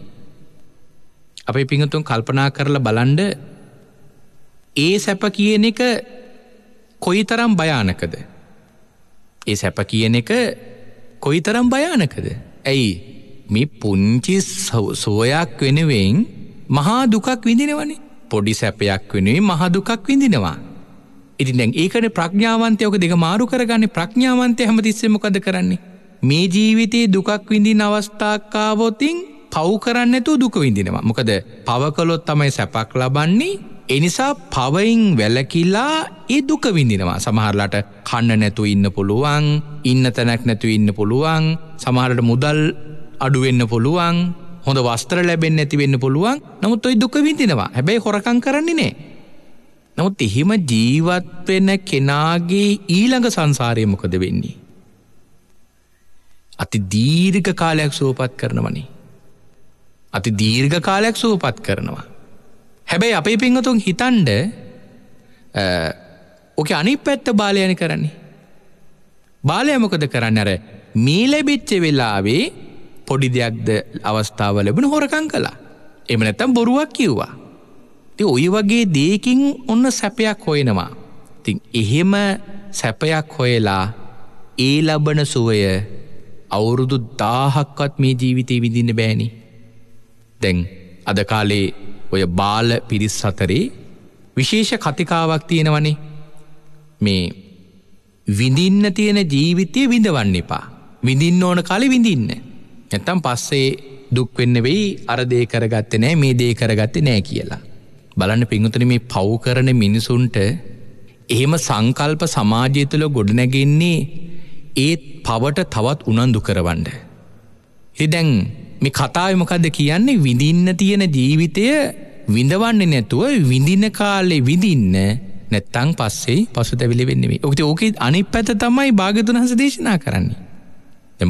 අපේ පිඟතුන් කල්පනා කරලා බලන්ඩ ඒ සැප කියන එක කොයි තරම් භයානකද ඒ සැප කියන එක කොයි තරම් භයානකද ඇයි මේ පුංචි සෝයක් වෙනුවෙන් මහා දුකක් විඳිනවනේ පොඩි සැපයක් වෙනුවේ මහදුකක් විඳිනවා. ඉතින් දැන් ඒකට ප්‍රඥාවන්තයෝක දෙක මාරු කරගන්න ප්‍රඥාවන්තය හැමතිස්සෙමකද කරන්නේ මේ ජීවිතයේ දුකක් විඳින් අවස්ථාක්කාවොතින් පව් කරන්නතු දුක විඳිනවා. මොකද පවකලොත් තමයි සැපක් ලබන්නේ එනිසා පවයින් වැලකිල්ලා ඒ දුක විඳිනවා සමහරලාට කන්න නැතු ඉන්න පුළුවන් ඉන්න තැනැක් නැතු ඉන්න පුළුවන් සමහරට මුදල් අඩුවෙන්න පුළුවන් හොඳ වස්ත්‍ර ලැබෙන් නැතිවෙන්න පුළුවන් නමුත් ඔයි දුක විඳිනවා හැබැයි හොරකං කරන්නේ නෑ නමුත් එහෙම ජීවත්වෙන කෙනාගේ ඊළඟ සංසාරයමොකද වෙන්නේ අති දීර්ඝ කාලයක් සුවපත් කරනවනි. අති දීර්ඝ කාලයක් සුවපත් කරනවා. හැබැයි අපේ පිංහතුන් හිතන්ඩ ඕක අනි පැත්ත බාලයන කරන්නේ. බාලයමොකද කරන්න අර මීලබිච්ච වෙලාවේ පොඩි දෙයක්ද අවස්ථාව ලැබෙන හොරකං කලා. එම නැතම් බොරුවක් කිව්වා. ති ඔය වගේ දේකින් ඔන්න සැපයක් හොයෙනවා. තින් එහෙම සැපයක් හොයලා ඒ ලබන සුවය අවුරුදු දාහක්වත් මේ ජීවිතය විඳින්න බෑනි. දැන් අද කාලේ ඔය බාල පිරිස් සතරේ විශේෂ කතිකාවක් තියෙනවනේ මේ විඳින්න තියෙන ජීවිතය විඳවන්න එපා. විඳින්න ඕන කාලි විඳින්න. නැත්තම් පස්සේ දුක්වෙන්න වෙයි අරදේ කරගත්ත නෑ මේ දේ කරගත්ත නෑ කියලා. බලන්න පිංහතන මේ පව් කරන මිනිසුන්ට එහෙම සංකල්ප සමාජය තුළ ගොඩනැගෙන්නේ ඒත් පවට තවත් උනන්දු කරවන්න. එදැන් මේ කතාවමකද කියන්නේ විඳින්න තියෙන ජීවිතය විඳවන්නේ නැතුව විඳින කාලේ විඳින්න නැත්තං පස්සේ පසු තැවිලි වෙන්නෙේ ඔකති ඕකේ අනි පැත තමයි භාගතුනහස දේශනා කරන්නේ.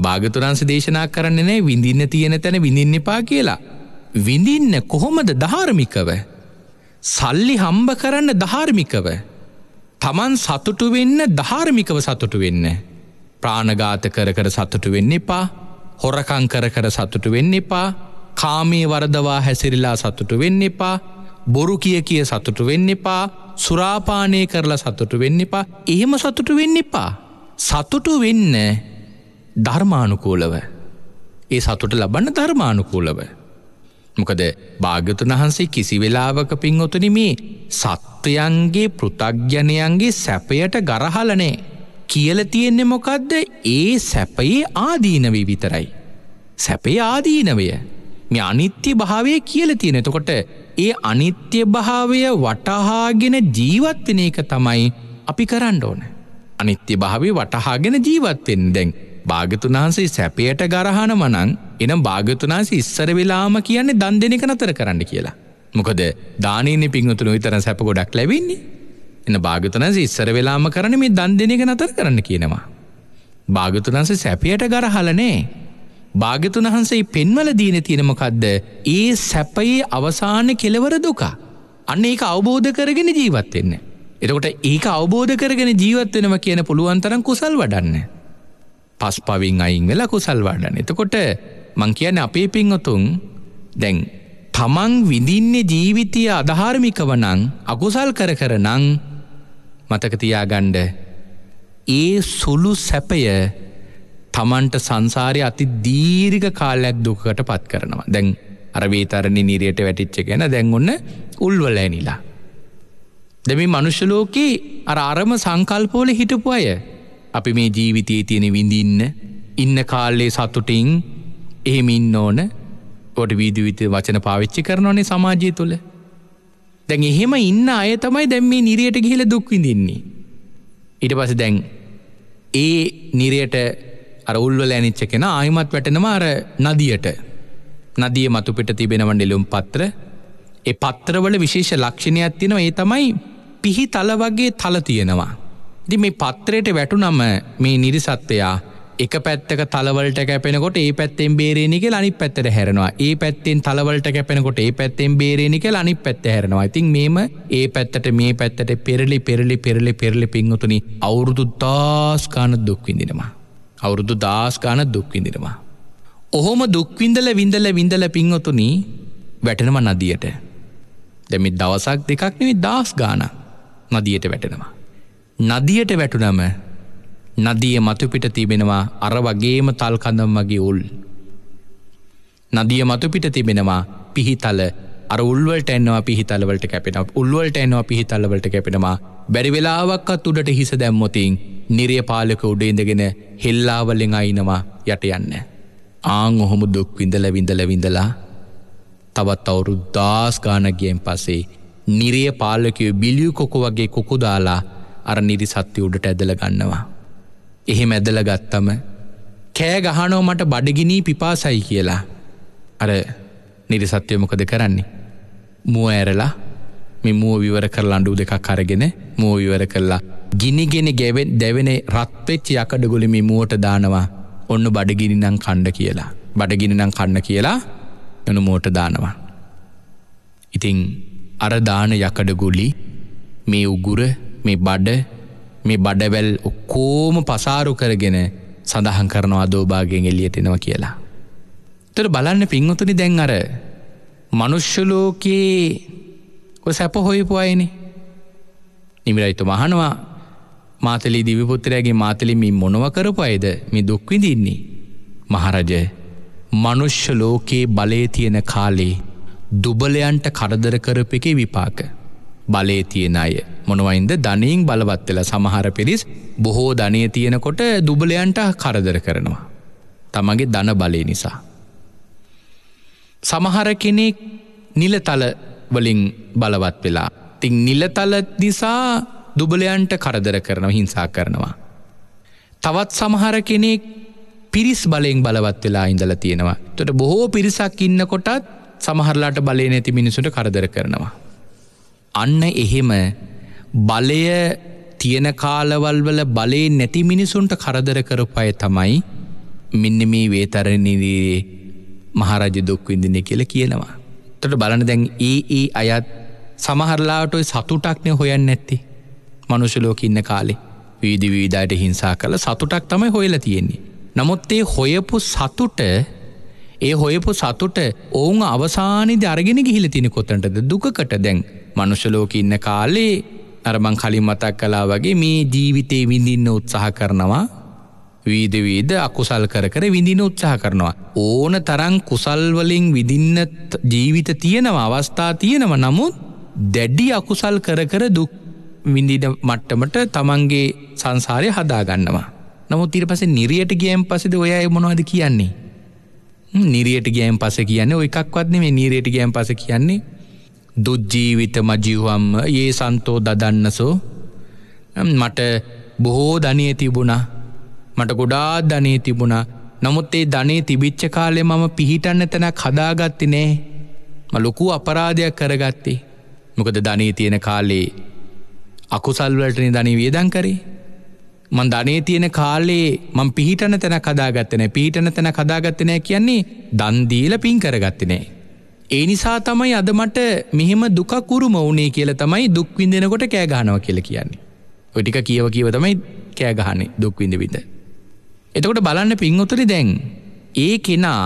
භාගතුරන්ස දේශනා කරන්න නෑ විඳින්න තියෙන තැන විඳින්න එපා කියලා. විඳින්න කොහොමද ධාර්මිකව. සල්ලි හම්බ කරන්න ධාර්මිකව. තමන් සතුටු වෙන්න ධාර්මිකව සතුටු වෙන්න. ප්‍රාණගාත කර කර සතුටු වෙන්න එපා හොරකං කර කර සතුටු වෙන්න එපා කාමේ වරදවා හැසිරිලා සතුටු වෙන්න එපා බොරු කිය කිය සතුටු වෙන්න එපා සුරාපානය කරලා සතුටු වෙන්න එපා එහෙම සතුටු වෙන්න එපා සතුටු වෙන්න ධර්මානුකූලව ඒ සතුට ලබන්න ධර්මානුකූලව මොකද භාගතුන් වහන්සේ කිසි වෙලාවක පින් ඔතුනිමේ සත්වයන්ගේ පෘතග්ජනයන්ගේ සැපයට ගරහලනේ කියල තියෙන්නේ මොකක්ද ඒ සැපයේ ආදීනවී විතරයි. සැපේ ආදීනවය. මේ අනිත්‍ය භාවය කියල තියෙන තකොට ඒ අනිත්‍ය භාවය වටහාගෙන ජීවත්වෙන එක තමයි අපි කරන්න ඕන. අනිත්‍ය භාවේ වටහාගෙන ජීවත්වෙන් දැන් භාගතුනාන්සේ සැපයට ගරහන මනං එනම් භාගතුනාස ඉස්සර වෙලාම කියන්නේ දන් දෙනෙක නතර කරන්න කියලා. මොකද දානීන්නේ පින්වතුන විතර සැප ගොඩක් ලැබෙන්නේ එන භාගතනන්සේ ඉස්සර වෙලාම කරන මේ දන් දෙන එක නතර කරන්න කියනවා. භාගතුනන්සේ සැපයට ගරහලනේ. භාගතුන් වහන්සේ පෙන්වල දීන තියෙනමකක්ද ඒ සැපයේ අවසාන කෙලවර දුකා. අන්න ඒක අවබෝධ කරගෙන ජීවත් වෙන්න. එතකොට ඒක අවබෝධ කරගෙන ජීවත් වෙනවා කියන පුළුවන් තරම් කුසල් වඩන්න. පස් පවින් අයින් වෙලා කුසල් වඩන්න. එතකොට මං කියන්නේ අපේ පින්වතුන් දැන් තමන් විඳින්නේ ජීවිතය අධාර්මිකව නම් අකුසල් කර කර නම් මතකතියාගණ්ඩ ඒ සුළු සැපය තමන්ට සංසාරය අති දීර්ග කාලයක් දුකට පත් කරනවා දැන් අරවේතරණ නිරයට වැටිච්ච ගැන දැන්ගන්න උල්වලෑනිලා. දෙම මනුෂ්‍යලෝකයේ අර අරම සංකල්පෝල හිටපු අය අපි මේ ජීවිතයේ තියෙන විඳින්න ඉන්න කාල්ලේ සතුටින් එහෙමින් ඕන ගොඩ වීදවිත වචන පාවිච්චි කරනවනේ සමාජය තුළ දැන් එහෙම ඉන්න අය තමයි දැම් මේ නිරයට ගිහිල දුක්විඳන්නේ. ඉට පස දැන් ඒ නිරයට අරවුල්වල ඇනිච්ච කෙන ආයමත් වැටනමාර නදියට නදිය මතු පිට තිබෙනවන්ඩෙලුම් පත්‍ර ඒ පත්‍රවල විශේෂ ලක්ෂණයක් තියෙනවා ඒ තමයි පිහි තල වගේ තල තියෙනවා. දි මේ පත්‍රයට වැටුනම මේ නිරිසත්වයා එක පැත්තක තලවලට කැපෙනකොට ඒ පැත්තෙන් බේරෙනික අනි පැත්තට හැරෙනවා ඒ පැත්තෙන් තලවලට කැපෙනකොට ඒ පැත්තෙන් බේරෙනික අනි පැත්ත හැරෙනවා ඉතින් මේම ඒ පැත්තට මේ පැත්තට පෙරලි පෙරලි පෙරලි පෙරලි පිංහතුනි අවුරුදු දාස්කාන දුක්විඳිනවා අවුරුදු දාස්කාන දුක්විඳිනවා ඔහොම දුක්විඳල විඳල විඳල පිංහතුනි වැටෙනම නදියට දැමි දවසක් දෙකක් නෙවෙයි දාස් ගාන නදියට වැටෙනවා නදියට වැටුනම නදිය මතුපිට තිබෙනවා අර වගේම තල්කඳම් වගේ උල්. නදිය මතුපිට තිබෙනවා පිහිතල අර උල්වලට එන්නවා පිහිතලවලට කැපෙන උල්වලට එන්නවා පිහිතලවලට කැපෙනවා බැරි වෙලාවක්කත් උඩට හිස දැම්මොතින් නිරිය පාලක උඩේඳගෙන හෙල්ලාවලෙන් අයිනවා යට යන්න. ආං ඔහොම දුක් විඳල විඳල විඳලා තවත් අවුරු දාස් ගානගියෙන් පසේ නිරිය පාලකයෝ බිලියු කොකු වගේ කොකුදාලා අර නිරි සත්‍ය උඩට ඇදල ගන්නවා. එහෙ මැදල ගත්තම කෑ ගහනෝ මට බඩගිනී පිපාසයි කියලා අර නිරිසත්‍යයමොකද කරන්නේ මුව ඇරලා මෙ මුව විවර කරලා අඩු දෙකක් අරගෙන මුව විවර කරලා ගිනිගෙන ගැවෙන් දැවෙන රත්පෙච්චි අකඩගොලිම මුවට දානවා ඔන්න බඩගිනිනම් කණ්ඩ කියලා බඩගිනිනම් කන්න කියලා යනු මෝට දානවා ඉතිං අරදාන යකඩගුලි මේ උගුර මේ බඩ මේ බඩවැල් ඔක්කෝම පසාරු කරගෙන සඳහන් කරනවා අදෝභාගෙන් එලියටෙනව කියලා. තොර බලන්න පින්වතුනි දැන් අර මනුෂ්‍යලෝකයේ සැප හොයපු අයනි නිමිරයිතු මහනවා මාතලි දිවිපුත්තරයගේ මාතලි මින් මොනව කරපු අයිද මේ දුක්විඳින්නේ. මහරජ මනුෂ්‍ය ලෝකයේ බලේ තියෙන කාලේ දුබලයන්ට කරදර කරප එකේ විපාක. බලේ තියෙන අය මොනවයින්ද ධනීන් බලවත් වෙලා සමහර පිරිස් බොහෝ ධනය තියෙනකොට දුබලයන්ට කරදර කරනවා. තමගේ ධන බලය නිසා. සමහර කෙනෙක් නිලතල වලින් බලවත් වෙලා තිං නිලතල දිසා දුබලයන්ට කරදර කරනව හිංසා කරනවා. තවත් සමහර කෙනෙක් පිරිස් බලෙන් බලවත් වෙලා ඉඳල තියෙනවා. තොට බොහෝ පිරිසක් ඉන්නකොටත් සමහරලාට බලය නැති මිනිසුට කරදර කරනවා. අන්න එහෙම බලය තියෙන කාලවල්වල බලේ නැති මිනිසුන්ට කරදර කරපය තමයි මෙන්න මේ වේතරණනිරේ මහරජ දුක් විඳින කියල කියනවා. තොට බලන දැන් ඒ ඒ අයත් සමහරලාට සතුටක්නය හොයන්න ඇත්ති මනුෂලෝක ඉන්න කාලේ වීදිවීදායට හිංසා කළ සතුටක් තමයි හොයලා තියෙන්නේ. නමුත් ඒ හොයපු සතුට ඒ හොයපු සතුට ඔවුන් අවසානි දර්ගෙන ගිහිල තින කොතටද දුකට දැන් මනුෂලෝක ඉන්න කාලේ අරමං කලින් මතක් කලා වගේ මේ ජීවිතය විඳින්න උත්සාහ කරනවා වීදවීද අකුසල් කර කර විඳින උත්සාහ කරනවා. ඕන තරං කුසල්වලින් විදින්න ජීවිත තියෙනවා අවස්ථා තියෙනව නමුත් දැඩ්ඩි අකුසල් කර කර දුක් විඳින මට්ටමට තමන්ගේ සංසාරය හදාගන්නවා. නමුත් ඉර පස නිරියට ගියම් පසෙද ඔයය මොනවද කියන්නේ. නිරියට ගෑම් පස කියන්නේ ඔය එකක්වත්න්නේ මේ නිරයට ගෑම් පස කියන්නේ දුජ්ජීවිත මජිව්වම්ම ඒ සන්තෝ දදන්නසෝ මට බොහෝ ධනය තිබුණා මට ගොඩා ධනය තිබුණා නමුත් ඒ ධනේ තිබිච්ච කාලේ මම පිහිටන්න තැනක් හදාගත්ති නෑ මලොකු අපරාධයක් කරගත්තේ මොකද ධනී තියෙන කාලේ අකුසල්වලටන ධනී වියදං කරේ මන් ධනේ තියෙන කාලේ මං පිහිටන තැන කදාගත්තනෑ පිහිටන තැන කදාගත්තනෑ කියන්නේ දන්දීල පින් කරගත්තිනේ ඒ නිසා තමයි අද මට මෙහෙම දුකකුරුම වුනේ කියල තමයි දුක්වින් දෙෙනකොට කෑගහනව කියල කියන්නේ. ඔටික කියව කියව තමයි කෑගහනේ දුක්විඳ විඳ. එතකොට බලන්න පින්වතුරි දැන්. ඒ කෙනා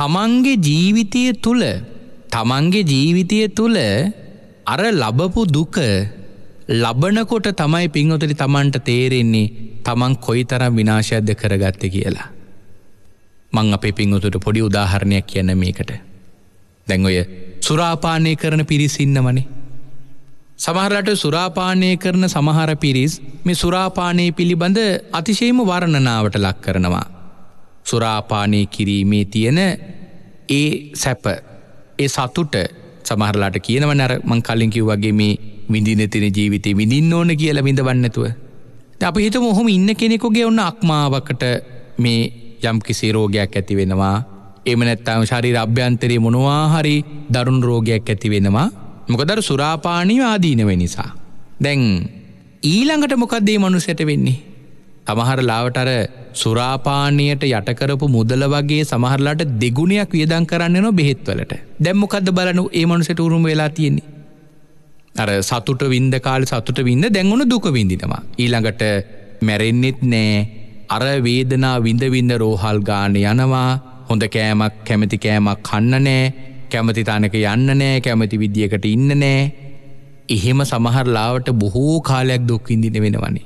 තමන්ගේ ජීවිතය තුළ තමන්ගේ ජීවිතය තුළ අර ලබපු දුක ලබනකොට තමයි පින්වතුරි තමන්ට තේරෙන්නේ තමන් කොයි තරම් විනාශයද්ද කරගත්ත කියලා. මං අපේ පින්වතුට පොඩි උදාහරණයක් කියන්න මේකට. දැන් ඔය සුරාපානය කරන පිරිසින්නමනේ. සමහරලට සුරාපානය කරන සමහර පිරිස් මේ සුරාපානය පිළිබඳ අතිශයම වර්ණනාවට ලක් කරනවා. සුරාපානය කිරීමේ තියෙන ඒ සැප ඒ සතුට සමහරලාට කියනව නර මං කලින්කිව් වගේ මේ විඳින තින ජීවිතය විඳින්න ඕන කියල විඳවන්නතුව. අපි හිත මොහොම ඉන්න කෙනෙකුගේ ඔන්න අක්මාවකට මේ යම් කිසි රෝගයක් ඇති වෙනවා එම නැත්තං ශරි රභ්‍යන්තරය මොනවාහරි දරුන් රෝගයක් ඇතිවෙනවා මොකදර සුරාපානීව ආදීනව නිසා. දැන් ඊළඟට මොකක්දේ මනුසැට වෙන්නේ. තමහර ලාවටර සුරාපානයට යටකරපු මුදල වගේ සමහරලාට දෙගුණයක් වියදං කරන්න නො බෙහෙත්වලට දැම්මකද බලනු ඒ මනුසට උරුම් වෙලා තියෙන්නේ. අර සතුට වින්ද කාල සතුට වින්න දැන්වුණු දුක විඳිනවා. ඊළඟට මැරෙන්නෙත් නෑ අර වේදනා විඳවින්න රෝහල් ගාන යනවා හොඳ කෑමක් කැමති කෑමක් කන්න නෑ කැමති තනක යන්න නෑ කැමති විදිියකට ඉන්න නෑ එහෙම සමහරලාවට බොහෝ කාලයක් දුක්කින්දින වෙනවනේ.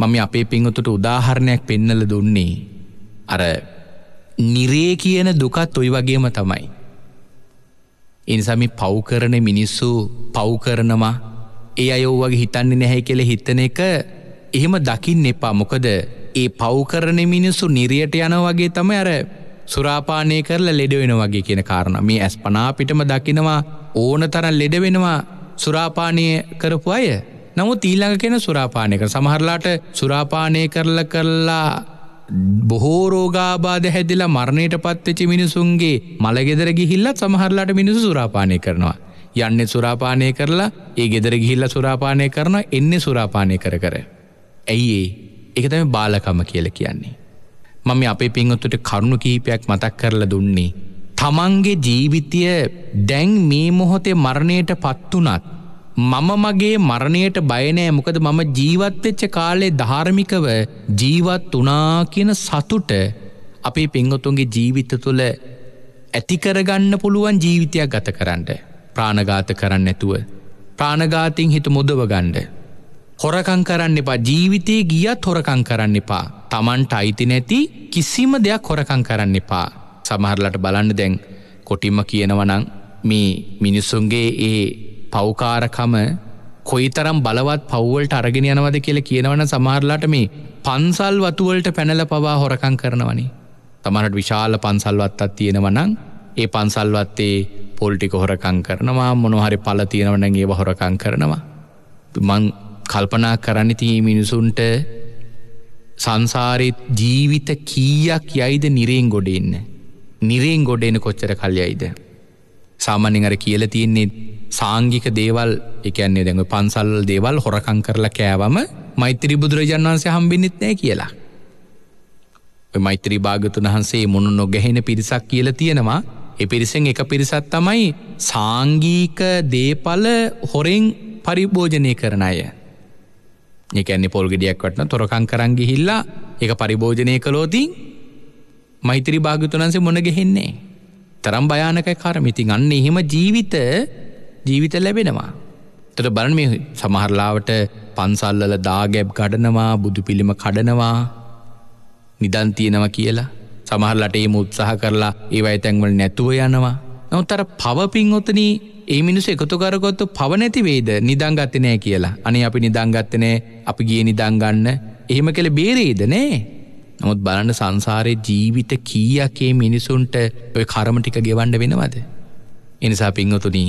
මම අපේ පින්වතුට උදාහරණයක් පෙන්නල දුන්නේ. අර නිරේ කියන දුකත් ඔයි වගේම තමයි. එනිසම පව්කරන මිනිස්සු පව්කරනවා ඒ අයෝවගේ හිතන්නේ නැහැ කෙළ හිතන එක එහෙම දකිින් එපා මොකද ඒ පව්කරණ මිනිස්සු නිරියට යන වගේ තම ඇර සුරාපානය කරලා ලෙඩවෙන වගේ කියන කාරණ මේ ඇස් පනාපිටම දකිනවා ඕන තරන් ලෙඩවෙනවා සුරාපානය කරපු අය නමුත් ඊළඟ කෙන සුරාපානය කර සමහරලාට සුරාපානය කරල කරලා බොහෝ රෝගාබාද හැදිලා මරණයට පත්වෙචි මිනිසුන්ගේ මළගෙදර ගිහිල්ලත් සමහරලාට මිනිසු සුරාපානය කරනවා. යන්න සුරාපානය කරලා ඒ ගෙදර ගිහිල්ල සුරාපානය කරනවා එන්නේ සුරාපානය කර කර. ඇයි ඒ එකතම බාලකම කියල කියන්නේ. මම අපේ පිංහොතුට කරුණු කීපයක් මතක් කරලා දුන්නේ. තමන්ගේ ජීවිතය දැන් මේ මොහොතේ මරණයට පත්වනත්. මම මගේ මරණයට බයනෑ මොකද මම ජීවත්වෙච්ච කාලේ ධාර්මිකව ජීවත් වනා කියන සතුට අපේ පංහොතුන්ගේ ජීවිත තුළ ඇතිකරගන්න පුළුවන් ජීවිතයක් ගත කරන්න. ප්‍රාණගාත කරන්න ඇතුව. ප්‍රාණගාතින් හිතු මුොදව ගණ්ඩ. හොරකං කරන්න එපා ජීවිතයේ ගියත් හොරකං කරන්න එපා තමන්ට අයිති නැති කිසිම දෙයක් හොරකං කරන්න එපා සමහරලට බලන්න දැන් කොටිම කියනවනං මේ මිනිස්සුන්ගේ ඒ පෞකාරකම කොයිතරම් බලවත් පව්වලට අරගෙන යනවද කියල කියනවන සමහරලාට මේ පන්සල් වතුවලට පැනල පවා හොරකං කරනවනි තමනට විශාල පන්සල්වත්තත් තියෙනවනං ඒ පන්සල්වත්තේ පොල්ටික හොරකං කරනවා මොනොහරි පල තියෙනවනගේ හොරකං කරනවා මං කල්පනා කරන්නති මිනිසුන්ට සංසාරයත් ජීවිත කීයක් යයිද නිරෙන් ගොඩෙන්න. නිරෙන් ගොඩෙන කොච්චර කල්යයිද. සාමාන්‍යං අර කියල තියෙන්නේ සාංගික දේවල් එකන්නේ දැඟ පන්සල් දේවල් හොරකං කරලා කෑවම මෛත්‍රී බුදුරජාන් වන්සේ හම්බිනිත් නෑ කියලා. මෛත්‍රී භාගතුන් වහන්සේ මුණු නොගැහෙන පිරිසක් කියල තියෙනවා එ පිරිසෙන් එක පිරිසත් තමයි සාංගීක දේපල හොරෙන් පරිභෝජනය කරන අය. ඒකන්නේ පොල්ගෙඩියක් වටන තොරකං කරන් ගිහිල්ලා එක පරිභෝජනය කළෝතින් මෛත්‍රී භාගතුනන්සේ මොනගෙහෙන්නේ. තරම් භයානක කරමිතින් අන්න එහෙම ජීවිත ජීවිත ලැබෙනවා. තොට බලන මේ සමහරලාවට පන්සල්ලල දාගැබ් කඩනවා බුදු පිළිම කඩනවා නිදන් තියෙනවා කියලා සමහරලට ඒ මුත්සාහ කරලා ඒවයි තැන්වල නැතුව යනවා. නොත්තර පවපින් ඔතනී ඒ මිනිස එකතුකරකොත්තු පවනැතිවේද නිදංගත්තනෑ කියලා අනි අපි නිදංගත්තනෑ අපි ගිය නිදංගන්න එහෙම කළ බේරේද නෑ නමුත් බලන්න සංසාරය ජීවිත කීයක්කේ මිනිසුන්ට ඔය කරම ටික ගෙවන්ඩ වෙනවද. එනිසා පිංහතුනී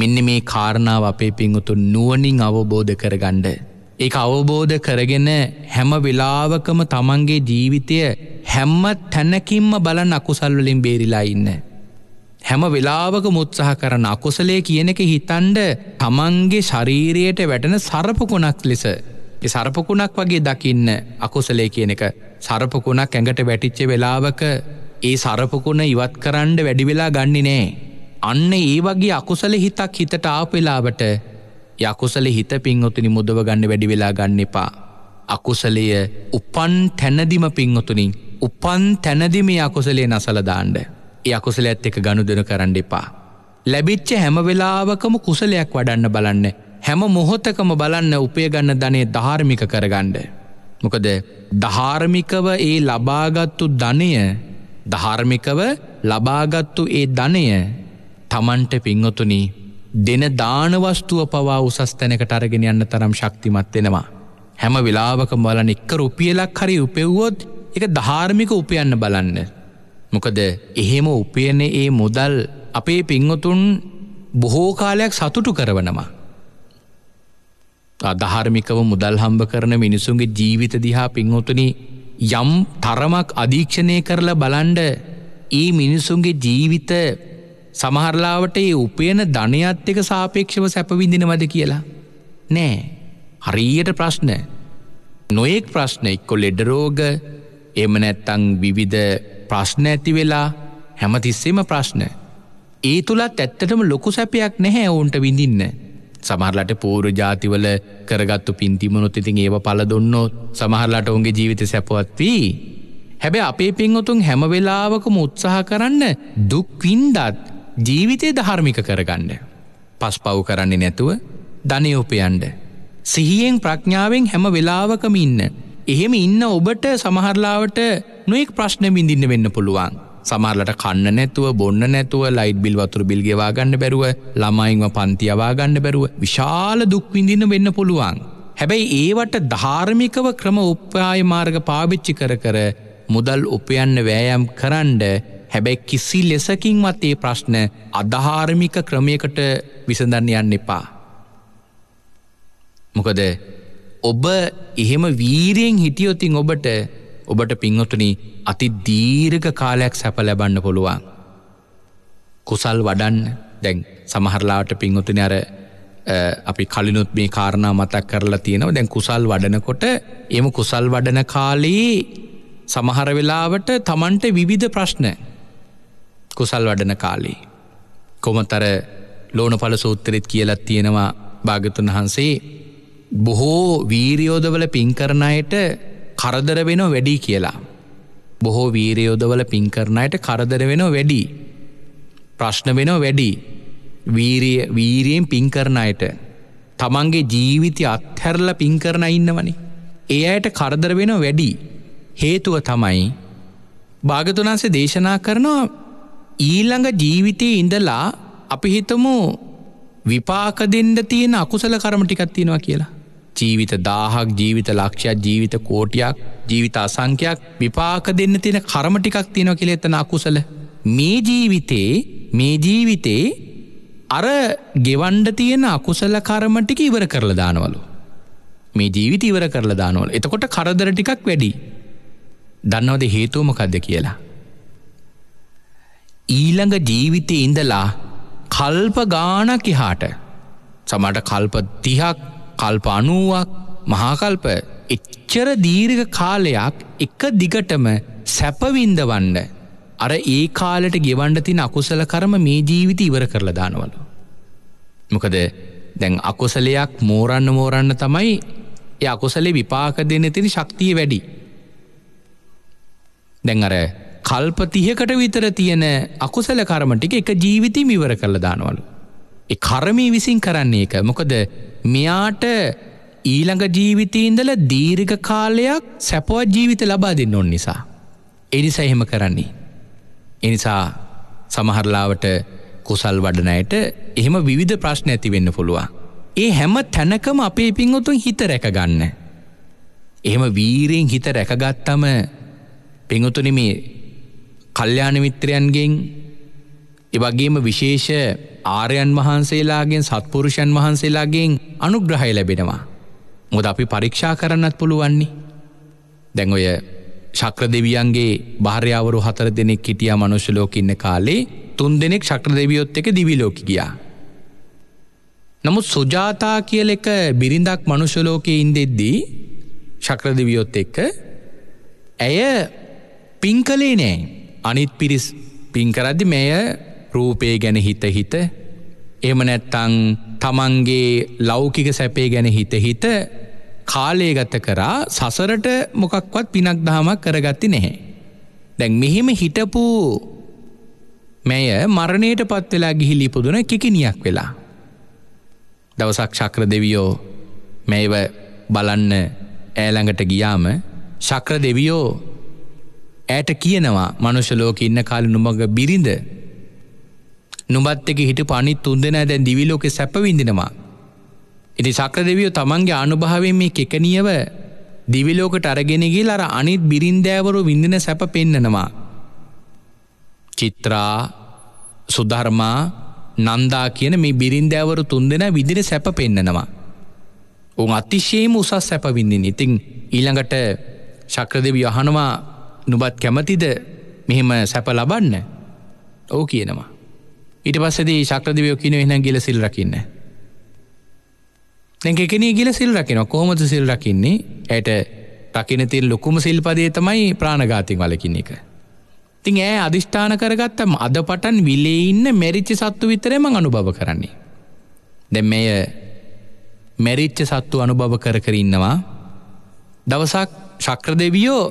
මෙන්න මේ කාරණාව අපේ පිංහුතු නුවනින් අවබෝධ කරගණ්ඩ. ඒ අවබෝධ කරගෙන හැම වෙලාවකම තමන්ගේ ජීවිතය හැම්ම තැනකින්ම බලන් අකුසල්වලින් බේරිලා ඉන්න. හැම වෙලාවක මුත්සාහ කරන අකුසලේ කියන එක හිතන්ඩ තමන්ගේ ශරීරයට වැටන සරපකුණක් ලෙස. සරපකුණක් වගේ දකින්න අකුසලේ කියන එක සරපකුණක් ඇඟට වැටිච්ච වෙලාවක ඒ සරපකුණ ඉවත් කරන්න වැඩිවෙලා ගන්නි නෑ. අන්න ඒ වගේ අකුසල හිතක් හිතට ආපෙලාවට යකුසල හිත පින්ඔතුනි මුදව ගන්න වැඩිවෙලා ගන්න එපා. අකුසලය උපන් තැනදිම පින්ඔතුනින් උපන් තැනදිම අකුසලේ නසලදාන්ඩ. යකුසලඇත් එක ගණු දෙන කරන්න එපා. ලැබිච්ච හැම වෙලාවකම කුසලයක් වඩන්න බලන්න. හැම මොහොතකම බලන්න උපයගන්න ධනේ ධාර්මික කරගණ්ඩ. මොකද ධාර්මිකව ඒ ලබාගත්තු ධනය ධාර්මිකව ලබාගත්තු ඒ ධනය තමන්ට පිංහොතුනි දෙන දානවස්තුව පවා උසස්තැනකට අරගෙන යන්න තරම් ශක්තිමත් වෙනවා. හැම වෙලාවක බලන එක්ක රුපියලක් හරි උපෙව්වොත් එක ධාර්මික උපයන්න බලන්න. මොකද එහෙම උපයන ඒ මුදල් අපේ පිංහතුන් බොහෝ කාලයක් සතුටු කරවනවා. අධාර්මිකව මුදල් හම්බ කරන මිනිසුන්ගේ ජීවිත දිහා පිංහොතුනි යම් තරමක් අධීක්ෂණය කරලා බලන්ඩ ඒ මිනිසුන්ගේ ජීවිත සමහරලාවට ඒ උපයන ධනයත් එක සාපේක්ෂව සැපවිඳිනවද කියලා. නෑ හරීයට ප්‍රශ්න නොයෙක් ප්‍රශ්න එක්කො ලෙඩරෝග එම නැත්තං විවිධ ප්‍රශ්න ඇති වෙලා හැමතිස්සෙම ප්‍රශ්න. ඒ තුළත් ඇත්තටම ලොකු සැපයක් නැහැ ඔවුන්ට විඳින්න. සමහරලට පූරු ජාතිවල කරගත්තු පින්තිමනොත් ඉතින් ඒව පල දුන්නොත් සමහරලට ඔුන්ගේ ජීවිත සැපවත් වී. හැබැ අපේ පින්වතුන් හැමවෙලාවකම උත්සාහ කරන්න දුක්වින්දත් ජීවිතය ධර්මික කරගන්න. පස් පව් කරන්නේ නැතුව ධනයෝපයන්ඩ. සිහියෙන් ප්‍රඥාවෙන් හැම වෙලාවකම ඉන්න. එහෙම ඉන්න ඔබට සමහරලාවට නොයෙක් ප්‍රශ්න බිඳින්න වෙන්න පුළුවන්. සමහරලට කන්න නැතුව බොන්න නැතුව ලයිට් බිල් වතුර බිල් ගෙවා ගන්න බැරුව ළමයින්ව පන්ති යවා ගන්න බැරුව විශාල දුක් විඳින්න වෙන්න පුළුවන්. හැබැයි ඒවට ධාර්මිකව ක්‍රම උපාය මාර්ග පාවිච්චි කර කර මුදල් උපයන්න වෑයම් කරන්ඩ හැබැයි කිසි ලෙසකින්වත් ඒ ප්‍රශ්න අධාර්මික ක්‍රමයකට විසඳන්න යන්න එපා. මොකද ඔබ එහෙම වීරයෙන් හිටියොතින් ඔබට ඔබට පින්වතුනි අති දීර්ඝ කාලයක් සැප ලැබන්න පුළුවන්. කුසල් වඩන්න දැන් සමහරලාට පින්වතුනි අර අපි කලිනුත් මේ කාරණා මතක් කරලා තියෙනව දැන් කුසල් වඩනකොට එම කුසල් වඩන කාලයේ සමහර වෙලාවට තමන්ට විවිධ ප්‍රශ්න කුසල් වඩන කාලේ. කොමතර ලෝනඵල සූත්‍රෙත් කියලත් තියෙනවා භාගතුන් වහන්සේ බොහෝ වීරයෝධවල පින්කරණයට කරදර වෙන වැඩි කියලා. බොහෝ වීරයෝධවල පින්කරණයට කරදර වෙන වැඩි. ප්‍රශ්න වෙන වැඩි වීරයෙන් පින්කරණයට තමන්ගේ ජීවිතය අත්හැරල පින්කරන ඉන්නවනි. ඒ අයට කරදර වෙන වැඩි හේතුව තමයි භාගතුනාන්සේ දේශනා කරනවා ඊළඟ ජීවිතය ඉඳලා අපි හිතමු විපාක දෙන්න තියෙන අකුසල කරමටිකත් තියෙනවා කියලා. ජීවිත දාහක් ජීවිත ලක්ෂයක් ජීවිත කෝටියක් ජීවිත අසංඛයක් විපාක දෙන්න තියෙන කරම ටිකක් තියෙන කෙළ එතන අකුසල. මේ ජීවිතේ මේ ජීවිතේ අර ගෙවන්ඩ තියෙන අකුසල කරමටික ඉවර කරලා දානවලු. මේ ජීවිත ඉවර කරලා දානවල එතකොට කරදර ටිකක් වැඩි. දන්නවද හේතුවමකක්ද කියලා. ඊළඟ ජීවිතය ඉඳලා කල්ප ගානක් එහාට සමට කල්ප තිහක් කල්ප අනුවක් මහාකල්ප එච්චර දීර්ඝ කාලයක් එක දිගටම සැපවින්දවන්න අර ඒ කාලට ගෙවන්ඩ තින අකුසල කරම මේ ජීවිත ඉවර කරලා දානවලු. මොකද දැන් අකුසලයක් මෝරන්න මෝරන්න තමයි ඒ අකුසලේ විපාක දෙන්න තින ශක්තිය වැඩි. දැන් අර කල්ප තියකට විතර තියෙන අකුසල කරමටික එක ජීවිතීම ඉවර කරලා දානවලු. ඒ කරමී විසින් කරන්නේ එක මොකද මෙයාට ඊළඟ ජීවිතීන්දල දීර්ඝ කාලයක් සැපවත් ජීවිත ලබා දෙන්න ඔන් නිසා. එනිසා එහෙම කරන්නේ. එනිසා සමහරලාවට කුසල් වඩනයට එහෙම විධ ප්‍රශ්න ඇතිවෙන්න පුළුවන්. ඒ හැම තැනකම අපේ පින්වතුන් හිත රැකගන්න. එහෙම වීරයෙන් හිත රැකගත්තම පිංවතුන මේ කල්්‍යාන මිත්‍රයන්ගෙන් එවගේම විශේෂ ආරයන් වහන්සේලාගෙන් සත්පුරුෂන් වහන්සේලාගෙන් අනුග්‍රහය ලැබෙනවා. මොද අපි පරීක්ෂා කරන්නත් පුළුවන්නේ. දැන් ඔය ශක්‍ර දෙවියන්ගේ භාර්යාවරු හතර දෙනෙක් හිටිය මනුෂ්‍යලෝක ඉන්න කාලේ තුන් දෙනෙක් ශක්‍ර දෙවියොත් එක දිවිලෝකි ගියා. නමුත් සුජාතා කියල එක බිරිඳක් මනුෂලෝකය ඉන්දෙද්දී ශක්‍රදිවියොත් එක්ක ඇය පිංකලේ නෑ අනිත් පිරිස් පින්කරද්දි මෙය රූපේ ගැන හිත හිත එම නැත්තං තමන්ගේ ලෞකික සැපේ ගැන හිත හිත කාලේගත කරා සසරට මොකක්වත් පිනක් දහමක් කරගත්ති නැහැ. දැන් මෙහෙම හිටපු මෙය මරණයට පත්වෙලා ගිහිලිපුදුන කිකිනියක් වෙලා. දවසක් ශක්‍ර දෙවියෝ මෙව බලන්න ඇළඟට ගියාම ශක්‍ර දෙවියෝ ඇයට කියනවා මනුෂලෝක ඉන්න කාලි නුමග බිරිඳ නුබත් එක හිට පනිත් තුන්දෙන දැන් දිවිලෝක සැපවිඳෙනවා. ඉති සක්‍ර දෙවියෝ තමන්ගේ අනුභාවෙන් මේ කෙකනියව දිවිලෝකට අරගෙනගේ ලර අනිත් බිරින්දෑවරු විඳින සැප පෙන්නනවා. චිත්‍රා සුධර්මා නන්දා කියන මේ බිරින්දෑවරු තුන් දෙෙන විදින සැප පෙන්නනවා. උන් අතිශේම උසස් සැපවිඳින් ඉතිං ඊළඟට ශක්‍රදෙවි යහනවා නුබත් කැමතිද මෙහෙම සැප ලබන්න ඕ කියනවා. ඊට පස්සෙදී ශක්‍රදිවයෝ කියන එහෙනම් ගිල සිල් රකින්න. දැන් එකනේ ගිල සිල් රකින කොහොමද සිල් රකින්නේ? ඇයට රකින්න තියෙන ලොකුම සිල්පදේ තමයි ප්‍රාණඝාතයෙන් වළකින එක. ඉතින් ඈ අදිෂ්ඨාන කරගත්තම අද පටන් විලේ ඉන්න මෙරිච්ච සත්තු විතරේ මං අනුභව කරන්නේ. දැන් මෙය මෙරිච්ච සත්තු අනුභව කර කර ඉන්නවා. දවසක් ශක්‍රදෙවියෝ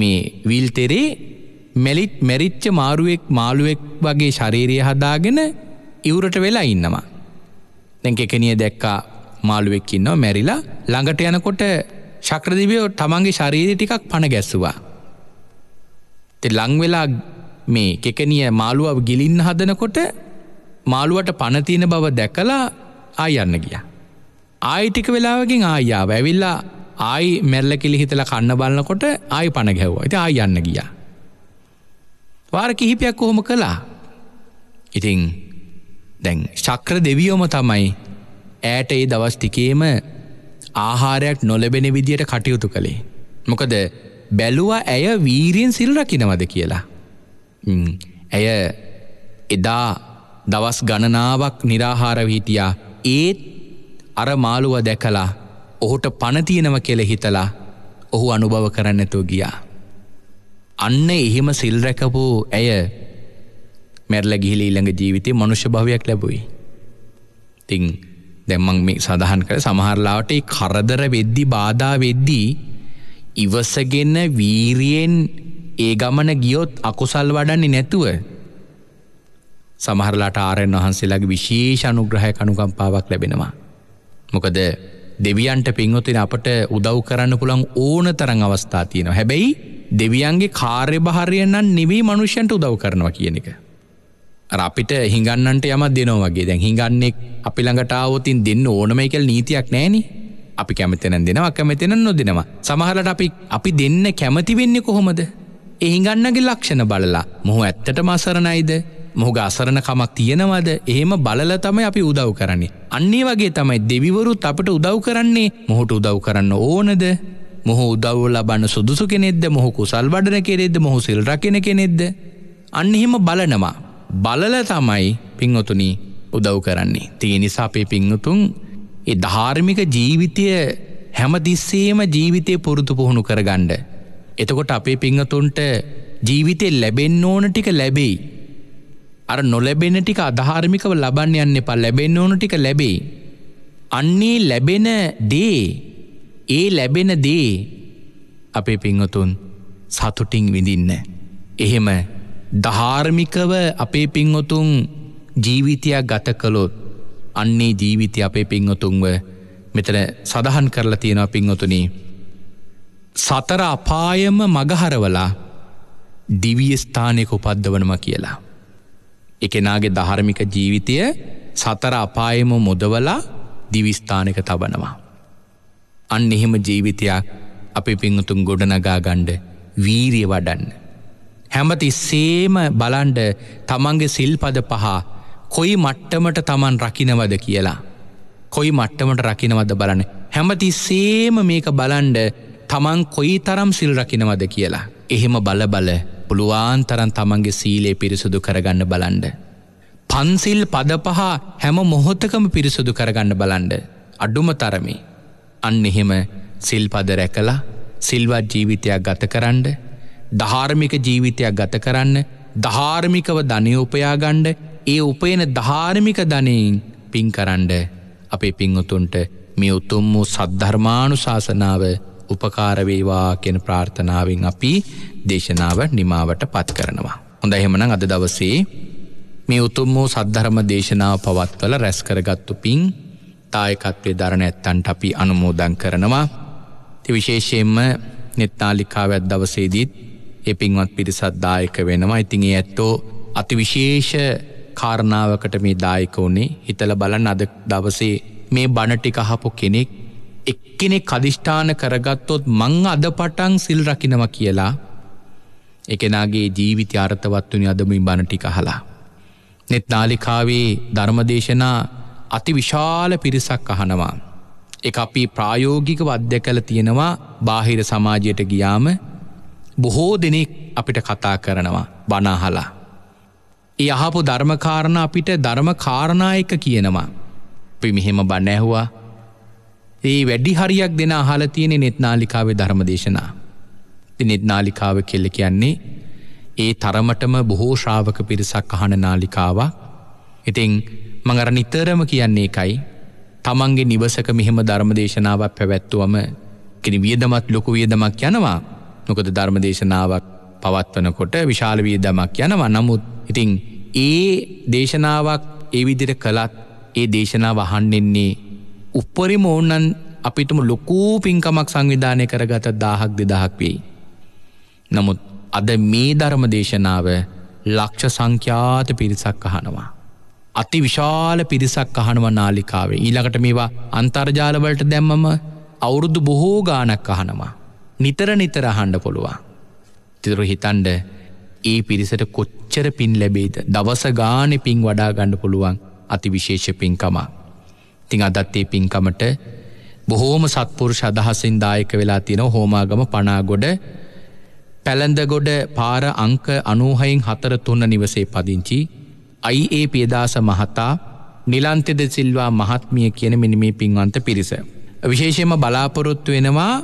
මේ විල්තෙරේ මැලිත් මැරිච්ච මාරුවෙක් මාළුවෙක් වගේ ශරීරය හදාගෙන ඉවුරට වෙලා ඉන්නවා. දැන් එකනිය දැක්කා මාළුවෙක් ඉන්නවා මැරිලා ළඟට යනකොට ශක්‍රදිවයෝ තමන්ගේ ශරීරය ටිකක් පණ ගැස්සුවා. ලංවෙලා මේ කෙකනිය මාළුව ගිලින්න හදනකොට මාළුවට පනතියන බව දැකලා ආය යන්න ගිය. ආයිටික වෙලාවකින් ආයාව ඇවිල්ලා ආයි මැල්ල කෙලි හිතල කන්න බලන්නකොට ආයි පණ ගැව්වා ඇති ආය යන්න ගියා. වාර කිහිපයක් කොහොම කළා. ඉතිං දැන් ශක්‍ර දෙවියෝම තමයි ඇයට ඒ දවස්ටිකේම ආහාරයක් නොලැබෙන විදියට කටයුතු කළේ. මොකද බැලුවා ඇය වීරයෙන් සිල්රකිනවද කියලා. ඇය එදා දවස් ගණනාවක් නිරාහාරවීටියා ඒත් අර මාළුව දැකලා ඔහුට පණතියෙනව කෙළ හිතලා ඔහු අනුභව කරන්නැතු ගියා. අන්න එහෙම සිල් රැකපු ඇය මැරල ගිහිලි ඊළඟ ජීවිතය මනුෂ්‍ය භාවයක් ලැබුයි. තිං දැම්මං මේ සඳහන් කර සමහරලාට කරදර වෙද්දි බාධා වෙද්දී ඉවසගෙන වීරියෙන් ඒ ගමන ගියොත් අකුසල් වඩන්නේ නැතුව සමහරලාට ආරයන් වහන්සේලාගේ විශේෂ අනුග්‍රහය කනුකම්පාවක් ලැබෙනවා. මොකද දෙවියන්ට පින්වතින අපට උදව් කරන්න පුළන් ඕන තරං අවස්ථා තියෙනවා. හැබැයි දෙවියන්ගේ කාර්යභාරයන්නන් නෙවී මනුෂ්‍යන්ට උදව් කරනවා කියන එක. අපිට හිඟන්නට යම දෙනෝවගේ දැන් හිඟන්නෙක් අපි ළඟටාවතින් දෙන්න ඕනමයි කල් නීතියක් නෑනි අපි කැමතිනන් දෙනවා කැමතින නොදෙනවා සමහලට අපි අපි දෙන්න කැමති වෙන්නේ කොහොමද එහිඟන්නගේ ලක්ෂණ බලලා මොහ ඇත්තට මසරණයිද මොහුග අසරණකමක් තියෙනවද එහෙම බලල තමයි අපි උදව් කරන්නේ. අන්නේ වගේ තමයි දෙවිවරුත් අපට උදව් කරන්නේ මොහොට උදව් කරන්න ඕනද මොහු උදව්ව ලබන්න සුදුසු කෙනෙද්ද මොහු කුසල් වඩන කෙරෙද්ද මොහු සිල් රකින කෙනෙද්ද අන්න එහෙම බලනවා. බලල තමයි පින්වතුනි උදව් කරන්නේ. තිය නිසා අපේ පිංහතුන් ඒ ධාර්මික ජීවිතය හැමදිස්සේම ජීවිතය පුරුදු පුහුණු කරගණ්ඩ. එතකොට අපේ පිංහතුන්ට ජීවිතය ලැබෙන් ඕන ටික ලැබෙයි. අර නොලැබෙන ටික අධාර්මිකව ලබන්න යන්න එපා ලැබෙන්න ඕන ටික ලැබේ. අන්නේ ලැබෙන දේ ඒ ලැබෙන දේ අපේ පිංහතුන් සතුටින් විඳින්න. එහෙම ධාර්මිකව අපේ පිංහොතුන් ජීවිතයක් ගත කළොත් අන්නේ ජීවිතය අපේ පිංහොතුන්ව මෙතන සඳහන් කරලා තියෙනවා පිංහොතුනේ. සතර අපායම මගහරවලා දිවියස්ථානයක උපද්දවනම කියලා. එකනාගේ ධාර්මික ජීවිතය සතර අපායම මුදවලා දිවිස්ථානක තබනවා. අන්න එහෙම ජීවිතයක් අපි පිංහතුන් ගොඩනගා ගණ්ඩ වීරිය වඩන්න. හැමති සේම බලන්ඩ තමන්ගේ සිල්පද පහ කොයි මට්ටමට තමන් රකිනවද කියලා. කොයි මට්ටමට රකිනවද බලන. හැමති සේම මේක බලන්ඩ තමන් කොයි තරම් සිල් රකිනවද කියලා. එහෙම බලබල පුළුවන් තරන් තමන්ගේ සීලේ පිරිසුදු කරගන්න බලන්ඩ. පන්සිල් පද පහ හැම මොහොත්තකම පිරිසුදු කරගන්න බලන්ඩ අඩුම තරමි. අන්න එහෙම සිල්පද රැකලා සිල්වත් ජීවිතයක් ගත කරන්න ධාර්මික ජීවිතයක් ගත කරන්න ධාර්මිකව ධනය උපයාගණ්ඩ ඒ උපයන ධාර්මික ධනයෙන් පින් කරන්ඩ අපේ පිංවතුන්ට මේ උතුම් වූ සද්ධර්මාණු ශාසනාව උපකාරවේවා කෙන ප්‍රාර්ථනාවෙන් අපි දේශනාව නිමාවට පත් කරනවා. හොඳ එහෙමන අද දවසේ මේ උතුම් වූ සද්ධරම දේශනාව පවත්වල රැස්කරගත්තු පින් දායකත්වය දරණ ඇත්තන්ට අපි අනුමෝදං කරනවා. ති විශේෂයෙන්ම නෙත්තාලිකාවඇත් දවසේදීත් ඒ පින්වත් පිරිසත් දායක වෙනවා ඉතින් ඒ ඇත්තෝ අති විශේෂ කාරණාවකට මේ දායක වුණේ හිතල බලන් අද දවසේ මේ බණටිකහපු කෙනෙක් එක්කෙනෙක් අධිෂ්ඨාන කරගත්තොත් මං අද පටන් සිල් රකිනව කියලා එකෙනගේ ජීවිත අර්ථවත්වනි අදමින් බණටික හලා. නෙත් නාලිකාවේ ධර්මදේශනා අති විශාල පිරිසක් අහනවා. එක අපි ප්‍රායෝගික වද්‍ය කළ තියෙනවා බාහිර සමාජයට ගියාම බොහෝ දෙනෙක් අපිට කතා කරනවා බනාහලා. ඒ අහපු ධර්මකාරණ අපිට ධර්මකාරණායක කියනවා. අපි මෙහෙම බනැහවා ඒ වැඩි හරියක් දෙෙන අහලා තියෙනෙ නෙත්නාලිකාවේ ධර්ම දේශනා. නෙත්නාලිකාව කෙල්ල කියන්නේ ඒ තරමටම බොහෝ ශ්‍රාවක පිරිසක් අහන නාලිකාවා ඉතිං මඟර නිතරම කියන්නේ එකයි තමන්ගේ නිවසක මෙහෙම ධර්මදේශනාවක් පැවැත්තුවම කෙන වියදමත් ලොකු වියදමක් යනවා නොකද ධර්මදේශනාවක් පවත්වනකොට විශාල වියදමක් යනවා නමුත් ඉතිං ඒ දේශනාවක් ඒ විදිර කළත් ඒ දේශනාව අහන්නෙන්නේ උප්පරිම ඔවුන්නන් අපිටම ලොකූ පින්කමක් සංවිධානය කරගත දාහක් දෙදහක් වෙයි. නමුත් අද මේ ධර්ම දේශනාව ලක්ෂ සංඛ්‍යාත පිරිසක් අහනවා. අති විශාල පිරිසක් අහනුව නාලිකාවේ ඊළඟට මේවා අන්තර්ජාලවලට දැම්මම අවුරුදු බොහෝ ගානක් අහනවා. නිතර නිතර අහන්ඩ පොළුවන්. තිතුරු හිතන්ඩ ඒ පිරිසට කොච්චර පින් ලැබේද දවස ගානෙ පින් වඩා ගණඩ පුළුවන් අති විශේෂ පින්කමක්. ඉතිං අදත්තේ පින්කමට බොහෝම සත්පුරුෂ අදහසින් දායක වෙලා තින හෝමාගම පනාගොඩ පැළඳගොඩ පාර අංක අනූහයින් හතර තුන්න නිවසේ පදිංචි අයි ඒ පියදාස මහතා නිලන්තෙද සිල්වා මහත්මිය කියන මිනිමේ පින්වන්ත පිරිස. විශේෂයම බලාපොරොත්තු වෙනවා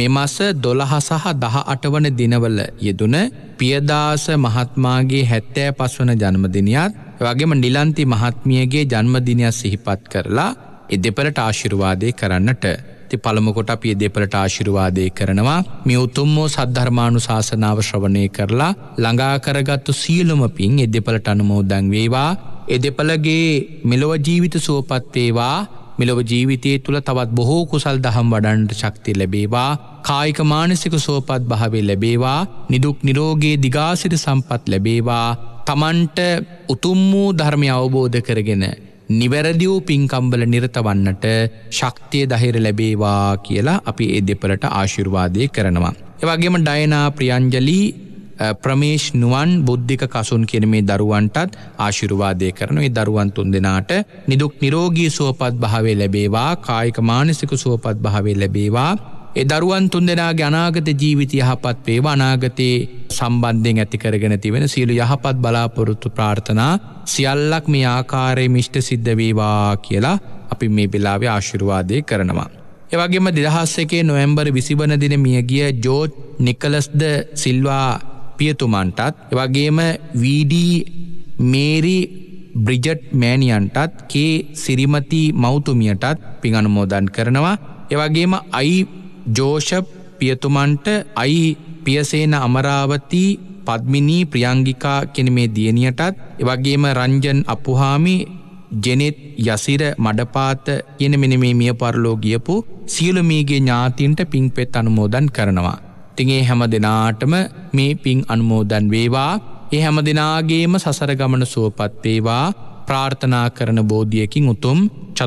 මෙමස දොළහ සහ දහ අටවන දිනවල යෙදුන පියදාස මහත්මාගේ හැත්තෑ පස්වන ජන්මදිනයක්ත් වගේම නිලන්ති මහත්මියගේ ජන්මදිනයක් සිහිපත් කරලා එ දෙපලට ආශිරුවාදය කරන්නට ති පළමකොට අපිය දෙපලට ආශිරුවාදය කරනවා මේ උතුම්මෝ සද්ධර්මාණු ශාසනාව ශ්‍රවණය කරලා ළඟාකරගත්තු සියලුම පින් එ දෙපලට අනුමෝදං වේවා එ දෙපලගේ මෙලොව ජීවිත සුවපත්වේවා මෙලොව ජීවිතය තුළ තවත් බොහෝ කුසල් දහම් වඩන්ට ශක්ති ලැබේවා කායික මානසික සෝපත් භාවේ ලැබේවා නිදුක් නිරෝගේ දිගාසිට සම්පත් ලැබේවා තමන්ට උතුම් වූ ධර්මය අවබෝධ කරගෙන නිවැරදිවූ පින්කම්බල නිරතවන්නට ශක්තිය දහිර ලැබේවා කියලා අපි ඒ දෙපරට ආශිර්වාදය කරනවා. එවගේම ඩයනා ප්‍රියංජලි ප්‍රමේශ් නුවන් බුද්ධික කසුන් කියන මේ දරුවන්ටත් ආශිරුවාදය කරන ඒ දරුවන් තුන් දෙනාට නිදුක් නිරෝගී සුවපත් භාවේ ලැබේවා කායික මානසික සුවපත් භාවේ ලැබේවා ඒ දරුවන් තුන්දෙනගේ අනාගත ජීවිත යහපත් වේ වනාගතයේ සම්බන්ධයෙන් ඇතිකරගෙන තිවෙන සියලු යහපත් බලාපොරොත්තු ප්‍රාර්ථනා සියල්ලක් මේ ආකාරය මිෂ්ට සිද්ධ වේවා කියලා අපි මේ පෙලාවේ ආශිරවාදය කරනවා. එවගේම දෙදහස්සකේ නොවැම්බර් විසිවන දින මියගිය ජෝට් නිකලස්ද සිල්වා පියතුමන්ටත් එවගේම වීඩී මේරි බ්‍රිජට් මෑනියන්ටත් කේ සිරිමති මෞතුමියටත් පිඟනුමෝදන් කරනවා එවගේම අයි ජෝෂප් පියතුමන්ට අයි පියසේන අමරාවතී පද්මිනී ප්‍රියංගිකා කෙන මේ දියණියටත් එවගේම රංජන් අපපුහාමි ජෙනෙත් යසිර මඩපාත කියන මෙන මේ මිය පරලෝ ගියපු සියලුමීගේ ඥාතින්ට පින් පෙත් අනුමෝදන් කරනවා. තිගේ හැම දෙනාටම මේ පින් අනුමෝදන් වේවා ඒ හැම දෙනාගේම සසරගමන සුවපත් වේවා ප්‍රාර්ථනා කරන බෝධියකින් උතුම්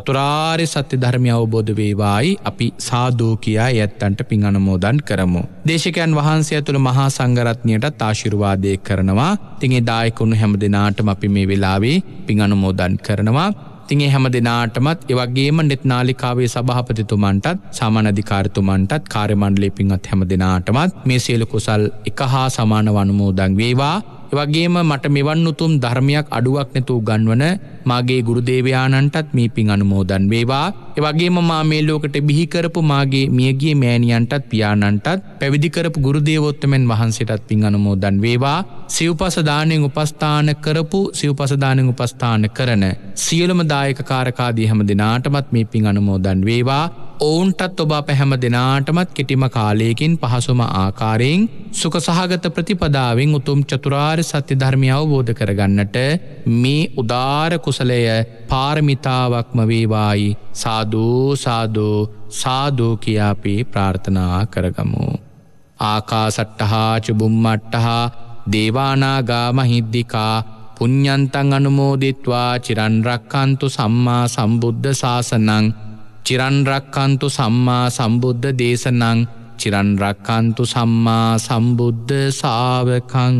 චතුරාර් සත්‍ය ධර්මය අවබෝධ වේවායි අපි සාධූ කියා ඇත්තන්ට පින් අනමෝදන් කරමු. දේශකයන් වහන්සේ ඇතුළ මහා සංගරත්නයට තාශිරුවාදය කරනවා තිගේ දායකුණු හැම දෙනාටම අපි මේ වෙලාවේ පින් අනුමෝදන් කරනවා. තිගේ හැම දෙනාටමත් එවගේම නෙත් නාලිකාවේ සභහපතිතුමන්ටත් සාමානධිකාරතුමන්ටත් කාරමණ්ඩලේ පින්ත් හැම දෙනාටමත් මේ සියලු කුසල් එක හා සමාන වනුමෝදන් වේවා වගේම මට මෙවන් උතුම් ධර්මයක් අඩුවක් නැතුව ගන්වන මාගේ ගුරුදේවයාණන්ටත් මේ පින් අනුමෝදන් වේවා. එවගේම මා මේ ලෝකට බිහිකරපු මාගේ මියගිය මෑණියන්ටත් පියාණන්ටත් පැවිදිකරපු ගුරුදේවෝත්තමෙන් වහන්සේටත් පින් අනුමෝදන් වේවා. සිව්පසදානයෙන් උපස්ථාන කරපු සිව්පසදානෙන් උපස්ථාන කරන සියලුම දායක කාරකාදී හැම දෙනාටමත් මේ පින් අනුමෝදන් වේවා. ඔවුන්ටත් ඔබ පැහැම දෙනාටමත් කෙටිම කාලයකින් පහසුම ආකාරයෙන් සුක සහගත ප්‍රතිපදාවෙන් උතුම් චතුරාර් සත්‍ය ධර්මය අවබෝධ කරගන්නට මේ උදාර කුසලය පාරමිතාවක්ම වේවායි සාධූ සාධෝ සාධෝ කියාපි ප්‍රාර්ථනා කරගමු. ආකා සට්ටහා චුබුම්මට්ටහා දේවානාගා මහිද්දිකා පුඤ්ඥන්තන් අනුමෝදිත්වා චිරන්රක්කන්තු සම්මා සම්බුද්ධ ශාසනං චිරන්රක්කන්තු සම්මා සම්බුද්ධ දේශනං චිරන්රක්කන්තු සම්මා සම්බුද්ධ සාාවකං